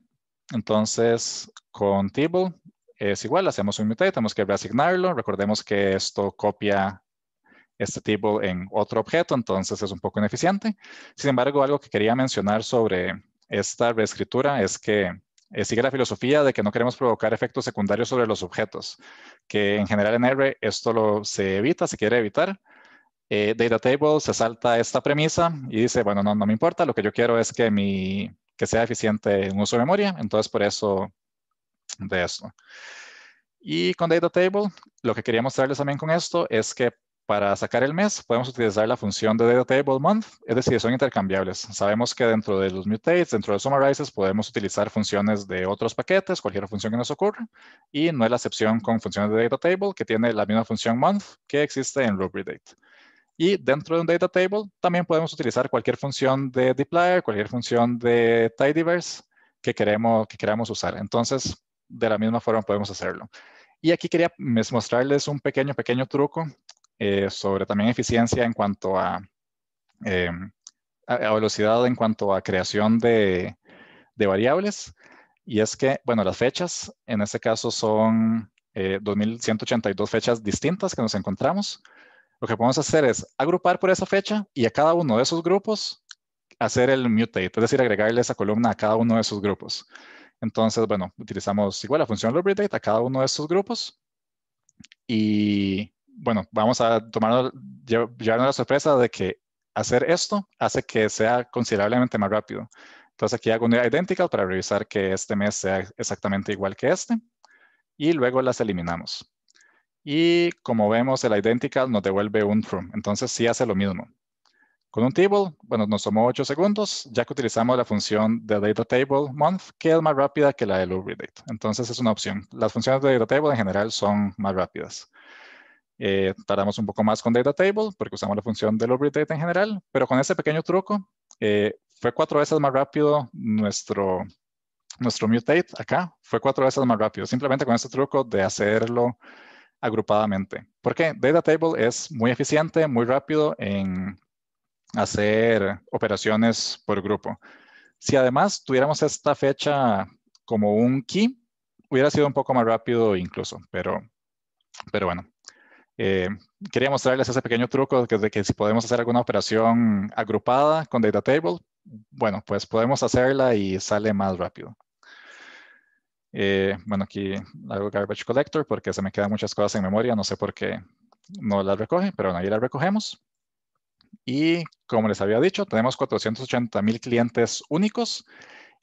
Entonces, con table es igual, hacemos un mutate, tenemos que reasignarlo. Recordemos que esto copia este table en otro objeto, entonces es un poco ineficiente. Sin embargo, algo que quería mencionar sobre esta reescritura es que eh, sigue la filosofía de que no queremos provocar efectos secundarios sobre los objetos, que en general en R esto lo, se evita, se quiere evitar. Eh, data table se salta esta premisa y dice, bueno, no, no me importa, lo que yo quiero es que, mi, que sea eficiente en uso de memoria, entonces por eso de esto. Y con Data Table, lo que quería mostrarles también con esto es que para sacar el mes, podemos utilizar la función de table month, es decir, son intercambiables. Sabemos que dentro de los mutates, dentro de los summarizes, podemos utilizar funciones de otros paquetes, cualquier función que nos ocurra, y no es la excepción con funciones de table que tiene la misma función month que existe en RubryDate. Y dentro de un data table también podemos utilizar cualquier función de dplyr, cualquier función de tidyverse que queremos, que queramos usar. Entonces, de la misma forma podemos hacerlo. Y aquí quería pues, mostrarles un pequeño, pequeño truco eh, sobre también eficiencia en cuanto a, eh, velocidad, en cuanto a creación de, variables. Y es que, bueno, las fechas en este caso son eh, 2182 fechas distintas que nos encontramos. Lo que podemos hacer es agrupar por esa fecha y a cada uno de esos grupos hacer el mutate, es decir, agregarle esa columna a cada uno de esos grupos. Entonces, bueno, utilizamos igual la función localDate a cada uno de esos grupos y bueno, vamos a tomar, llevarnos la sorpresa de que hacer esto hace que sea considerablemente más rápido. Entonces aquí hago un identical para revisar que este mes sea exactamente igual que este y luego las eliminamos. Y como vemos, el identical nos devuelve un true. entonces sí hace lo mismo. Con un table, bueno, nos tomó 8 segundos, ya que utilizamos la función de data table month, que es más rápida que la de loop Entonces es una opción. Las funciones de data table en general son más rápidas. Eh, tardamos un poco más con data table porque usamos la función de lo data en general, pero con ese pequeño truco eh, fue cuatro veces más rápido nuestro, nuestro mutate acá, fue cuatro veces más rápido, simplemente con ese truco de hacerlo agrupadamente. Porque data table es muy eficiente, muy rápido en hacer operaciones por grupo. Si además tuviéramos esta fecha como un key, hubiera sido un poco más rápido incluso, pero, pero bueno. Eh, quería mostrarles ese pequeño truco de que, si podemos hacer alguna operación agrupada con data table, bueno, pues podemos hacerla y sale más rápido. Eh, bueno, aquí hago garbage collector porque se me quedan muchas cosas en memoria, no sé por qué no las recoge, pero bueno, ahí las recogemos. Y como les había dicho, tenemos 480 mil clientes únicos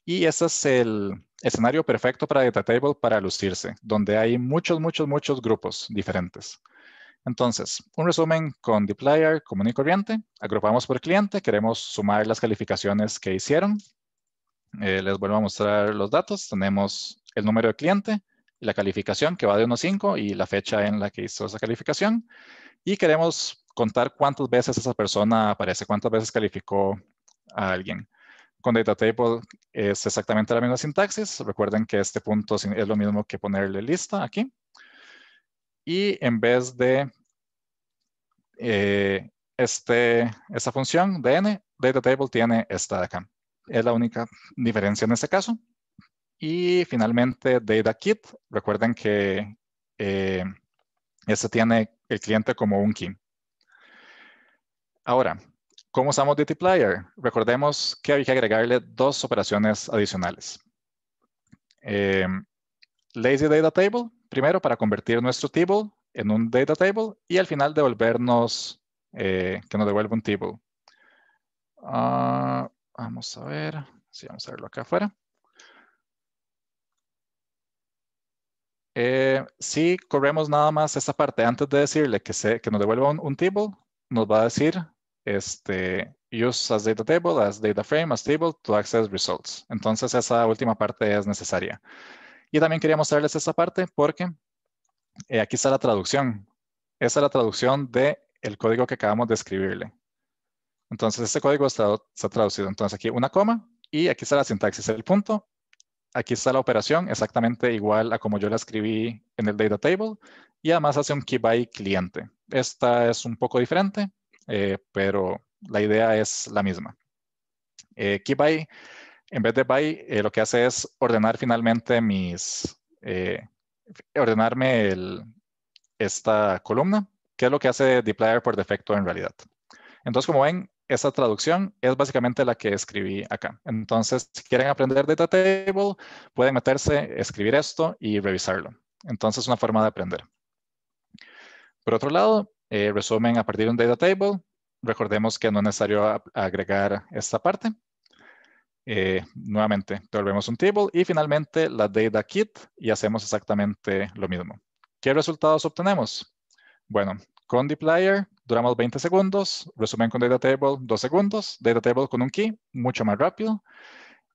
y ese es el escenario perfecto para DataTable para lucirse, donde hay muchos, muchos, muchos grupos diferentes. Entonces, un resumen con dplyr común y corriente. Agrupamos por cliente, queremos sumar las calificaciones que hicieron. Eh, les vuelvo a mostrar los datos. Tenemos el número de cliente, la calificación que va de 1 a 5 y la fecha en la que hizo esa calificación. Y queremos contar cuántas veces esa persona aparece, cuántas veces calificó a alguien. Con data table es exactamente la misma sintaxis. Recuerden que este punto es lo mismo que ponerle lista aquí y en vez de eh, este, esta función dn, DataTable tiene esta de acá. Es la única diferencia en este caso. Y finalmente, DataKit, recuerden que eh, este tiene el cliente como un key. Ahora, ¿cómo usamos Player? Recordemos que había que agregarle dos operaciones adicionales. Eh, LazyDataTable primero para convertir nuestro table en un data table y al final devolvernos, eh, que nos devuelva un table. Ah, vamos a ver, si vamos a verlo acá afuera. Eh, si corremos nada más esta parte antes de decirle que, se, que nos devuelva un, table, nos va a decir este, use as data table, as data frame, as table to access results. Entonces esa última parte es necesaria. Y también quería mostrarles esta parte porque eh, aquí está la traducción. Esta es la traducción del el código que acabamos de escribirle. Entonces, este código está, traducido. Entonces, aquí una coma y aquí está la sintaxis del punto. Aquí está la operación exactamente igual a como yo la escribí en el data table. Y además hace un key by cliente. Esta es un poco diferente, eh, pero la idea es la misma. Eh, key by en vez de by, eh, lo que hace es ordenar finalmente mis, eh, ordenarme esta columna, que es lo que hace player por defecto en realidad. Entonces, como ven, esa traducción es básicamente la que escribí acá. Entonces, si quieren aprender data table, pueden meterse, escribir esto y revisarlo. Entonces, es una forma de aprender. Por otro lado, eh, resumen a partir de un data table. Recordemos que no es necesario agregar esta parte, eh, nuevamente, devolvemos un table y finalmente la data kit y hacemos exactamente lo mismo. ¿Qué resultados obtenemos? Bueno, con dplyr duramos 20 segundos, resumen con data table 2 segundos, data table con un key, mucho más rápido.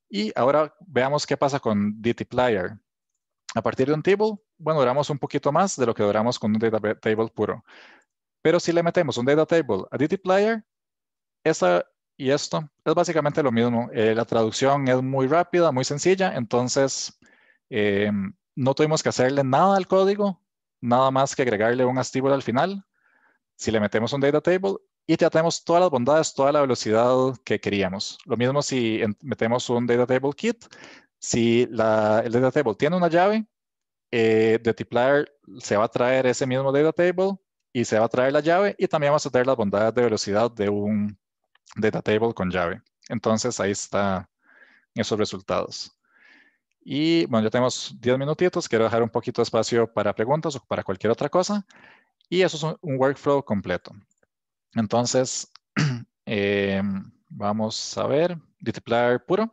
Y ahora veamos qué pasa con dtplyr. A partir de un table, bueno, duramos un poquito más de lo que duramos con un data table puro. Pero si le metemos un data table a dtplyr, esa y esto es básicamente lo mismo. Eh, la traducción es muy rápida, muy sencilla, entonces eh, no tuvimos que hacerle nada al código, nada más que agregarle un astíbulo al final. Si le metemos un data table y ya tenemos todas las bondades, toda la velocidad que queríamos. Lo mismo si metemos un data table kit. Si el data table tiene una llave, eh, se va a traer ese mismo data table y se va a traer la llave y también vamos a tener las bondades de velocidad de un data table con llave. Entonces ahí está esos resultados. Y bueno, ya tenemos 10 minutitos. Quiero dejar un poquito de espacio para preguntas o para cualquier otra cosa. Y eso es un, workflow completo. Entonces, (clears throat) em, vamos a ver, DTplar puro.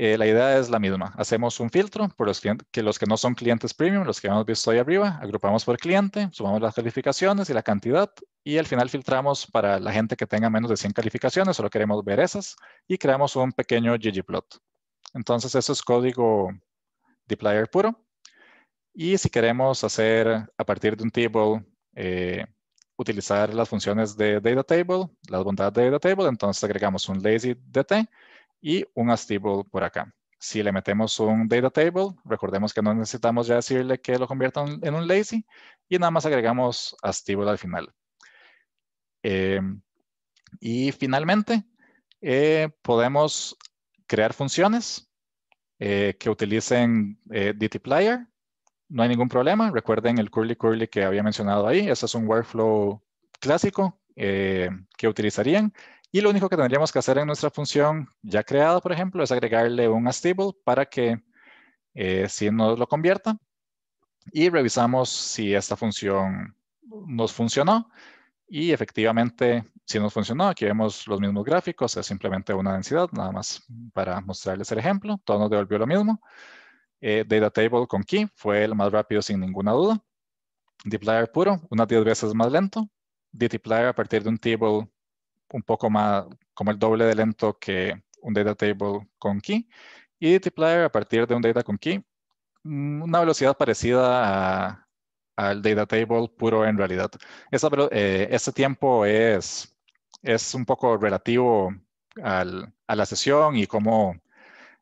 Eh, la idea es la misma. Hacemos un filtro por los que los que no son clientes premium, los que hemos visto ahí arriba, agrupamos por cliente, sumamos las calificaciones y la cantidad y al final filtramos para la gente que tenga menos de 100 calificaciones, solo queremos ver esas y creamos un pequeño ggplot. Entonces eso es código dplyr puro. Y si queremos hacer a partir de un table, eh, utilizar las funciones de data table, las bondades de data table, entonces agregamos un lazy dt y un as table por acá. Si le metemos un data table, recordemos que no necesitamos ya decirle que lo convierta en un lazy y nada más agregamos as table al final. Eh, y finalmente, eh, podemos crear funciones eh, que utilicen player, No hay ningún problema. Recuerden el curly curly que había mencionado ahí. Ese es un workflow clásico que utilizarían. Y lo único que tendríamos que hacer en nuestra función ya creada, por ejemplo, es agregarle un table para que eh, si nos lo convierta. Y revisamos si esta función nos funcionó. Y efectivamente, si nos funcionó, aquí vemos los mismos gráficos, es simplemente una densidad, nada más para mostrarles el ejemplo. Todo nos devolvió lo mismo. Eh, data table con key fue el más rápido sin ninguna duda. Dplyr puro, unas 10 veces más lento. dplyr a partir de un table un poco más, como el doble de lento que un data table con key. Y Player a partir de un data con key, mm, una velocidad parecida al data table puro en realidad. Esa, eh, ese tiempo es, es un poco relativo a la sesión y cómo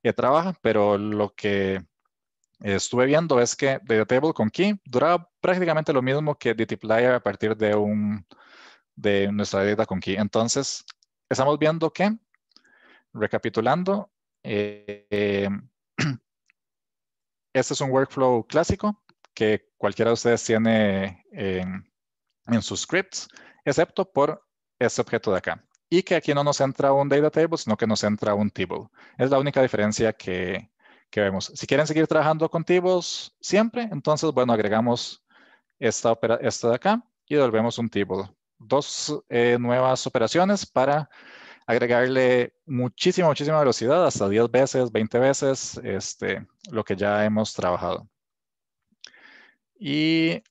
eh, trabaja, pero lo que eh, estuve viendo es que data table con key duraba prácticamente lo mismo que Player a partir de un de nuestra data con key, Entonces, estamos viendo que, recapitulando, eh, (clears throat) este es un workflow clásico que cualquiera de ustedes tiene en, sus scripts, excepto por este objeto de acá. Y que aquí no nos entra un data table, sino que nos entra un table. Es la única diferencia que, que vemos. Si quieren seguir trabajando con tables siempre, entonces, bueno, agregamos esta, esta de acá y devolvemos un table dos eh, nuevas operaciones para agregarle muchísima, muchísima velocidad, hasta 10 veces, 20 veces este, lo que ya hemos trabajado. Y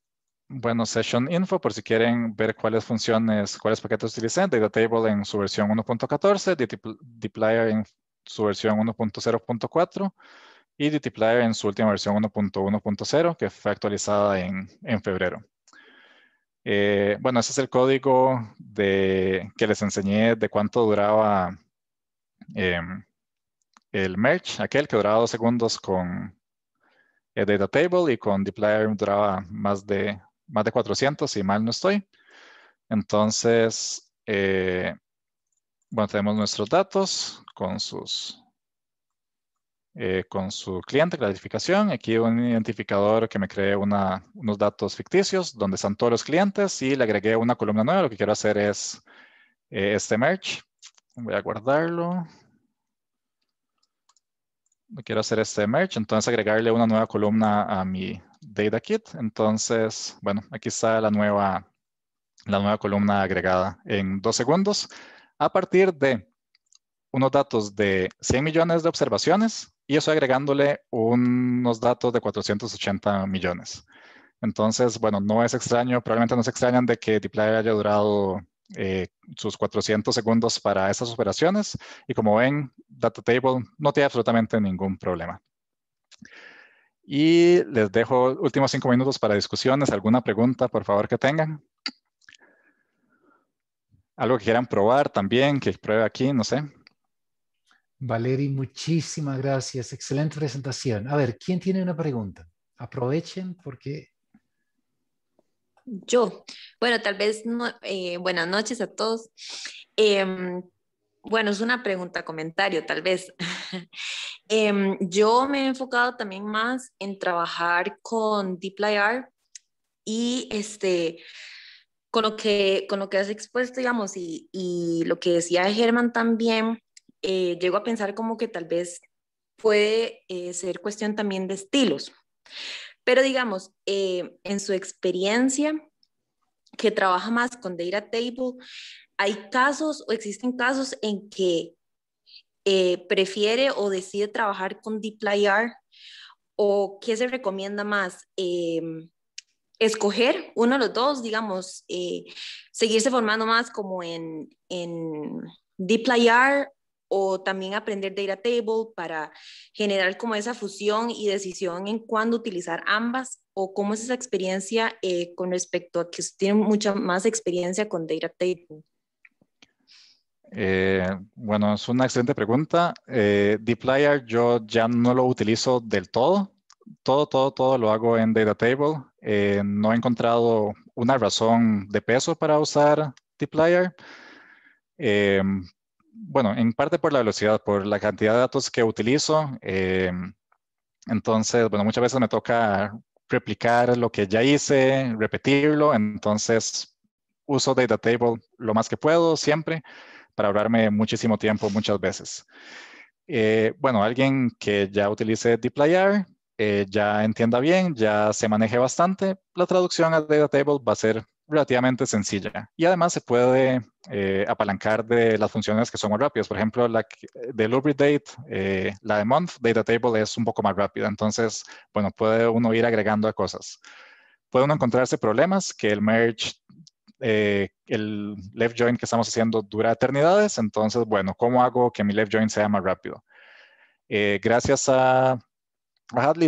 bueno, Session Info, por si quieren ver cuáles funciones, cuáles paquetes utilizan, DataTable en su versión 1.14, Dplyr en su versión 1.0.4 y Dplyr en su última versión 1.1.0, que fue actualizada en febrero. Eh, bueno, ese es el código de, que les enseñé de cuánto duraba em, el merge, aquel que duraba dos segundos con el eh, data table y con display duraba más de, más de 400, si mal no estoy. Entonces, eh, bueno, tenemos nuestros datos con sus eh, con su cliente, clasificación. Aquí un identificador que me cree unos datos ficticios donde están todos los clientes y le agregué una columna nueva. Lo que quiero hacer es eh, este merge. Voy a guardarlo. Quiero hacer este merge, entonces agregarle una nueva columna a mi data kit, Entonces, bueno, aquí está la nueva, la nueva columna agregada en dos segundos. A partir de unos datos de 100 millones de observaciones y eso agregándole unos datos de 480 millones. Entonces, bueno, no es extraño, probablemente no se extrañan de que Display haya durado eh, sus 400 segundos para esas operaciones y como ven, Data Table no tiene absolutamente ningún problema. Y les dejo últimos cinco minutos para discusiones, alguna pregunta por favor que tengan. Algo que quieran probar también, que pruebe aquí, no sé. Valery, muchísimas gracias. Excelente presentación. A ver, ¿quién tiene una pregunta? Aprovechen porque... Yo. Bueno, tal vez, eh, buenas noches a todos. Em, bueno, es una pregunta, comentario, tal vez. (laughs) Em, yo me he enfocado también más en trabajar con DeepLIR y este, con, lo que, con lo que has expuesto, digamos, y, y lo que decía Germán también eh, llego a pensar como que tal vez puede eh, ser cuestión también de estilos. Pero digamos, eh, en su experiencia, que trabaja más con Data Table, hay casos o existen casos en que prefiere o decide trabajar con Dplyr o qué se recomienda más. escoger uno de los dos, digamos, seguirse formando más como en, en DeepLayar o también aprender Data Table para generar como esa fusión y decisión en cuándo utilizar ambas o cómo es esa experiencia eh, con respecto a que tienen mucha más experiencia con Data Table. Eh, bueno, es una excelente pregunta. Eh, yo ya no lo utilizo del todo. Todo, todo, todo lo hago en Data Table. Eh, no he encontrado una razón de peso para usar dplyr bueno, en parte por la velocidad, por la cantidad de datos que utilizo. Eh, entonces, bueno, muchas veces me toca replicar lo que ya hice, repetirlo. Entonces, uso Datatable lo más que puedo siempre para ahorrarme muchísimo tiempo muchas veces. Eh, bueno, alguien que ya utilice dplyr eh, ya entienda bien, ya se maneje bastante, la traducción a Table va a ser relativamente sencilla y además se puede eh, apalancar de las funciones que son más rápidas. Por ejemplo, la de LubriDate, eh, la de Month, data table es un poco más rápida. Entonces, bueno, puede uno ir agregando a cosas. Puede uno encontrarse problemas que el merge, eh, el left join que estamos haciendo dura eternidades. Entonces, bueno, ¿cómo hago que mi left join sea más rápido? gracias a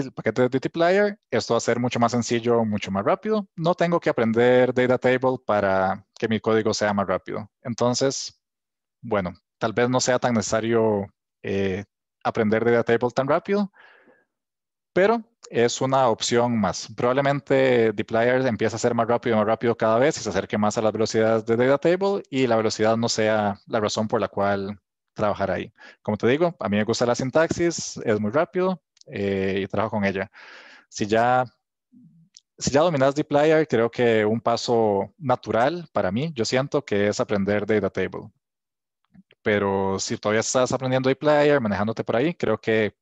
el paquete de player esto va a ser mucho más sencillo, mucho más rápido. No tengo que aprender table para que mi código sea más rápido. Entonces, bueno, tal vez no sea tan necesario eh, aprender table tan rápido, pero es una opción más. Probablemente dplyr empieza a ser más rápido y más rápido cada vez y se acerque más a las velocidades de data table y la velocidad no sea la razón por la cual trabajar ahí. Como te digo, a mí me gusta la sintaxis, es muy rápido, eh, y trabajo con ella. Si ya, si ya dominas DeepLayer creo que un paso natural para mí, yo siento que es aprender Datatable. Pero si todavía estás aprendiendo DeepLayer, manejándote por ahí, creo que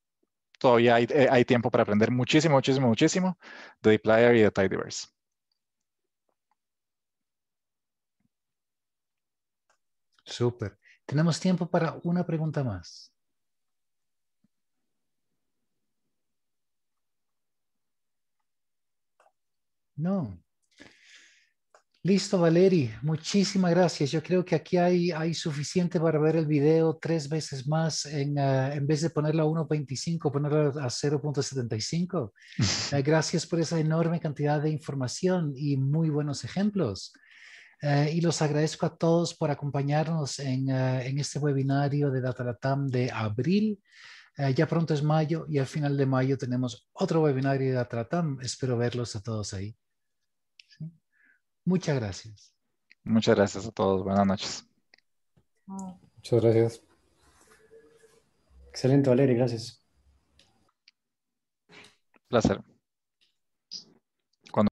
todavía hay, eh, hay tiempo para aprender muchísimo, muchísimo, muchísimo de DeepLayer y de tidyverse. Súper. Tenemos tiempo para una pregunta más. No. Listo, Valeri. Muchísimas gracias. Yo creo que aquí hay, hay suficiente para ver el video tres veces más. En, eh, en vez de ponerlo a 1.25, ponerlo a 0.75. (laughs) Eh, gracias por esa enorme cantidad de información y muy buenos ejemplos. Eh, y los agradezco a todos por acompañarnos en, en este webinario de DataLatam de abril. ya pronto es mayo y al final de mayo tenemos otro webinario de Datatam. Espero verlos a todos ahí. Muchas gracias. Muchas gracias a todos. Buenas noches. Muchas gracias. Excelente, Valeria. Gracias. Placer.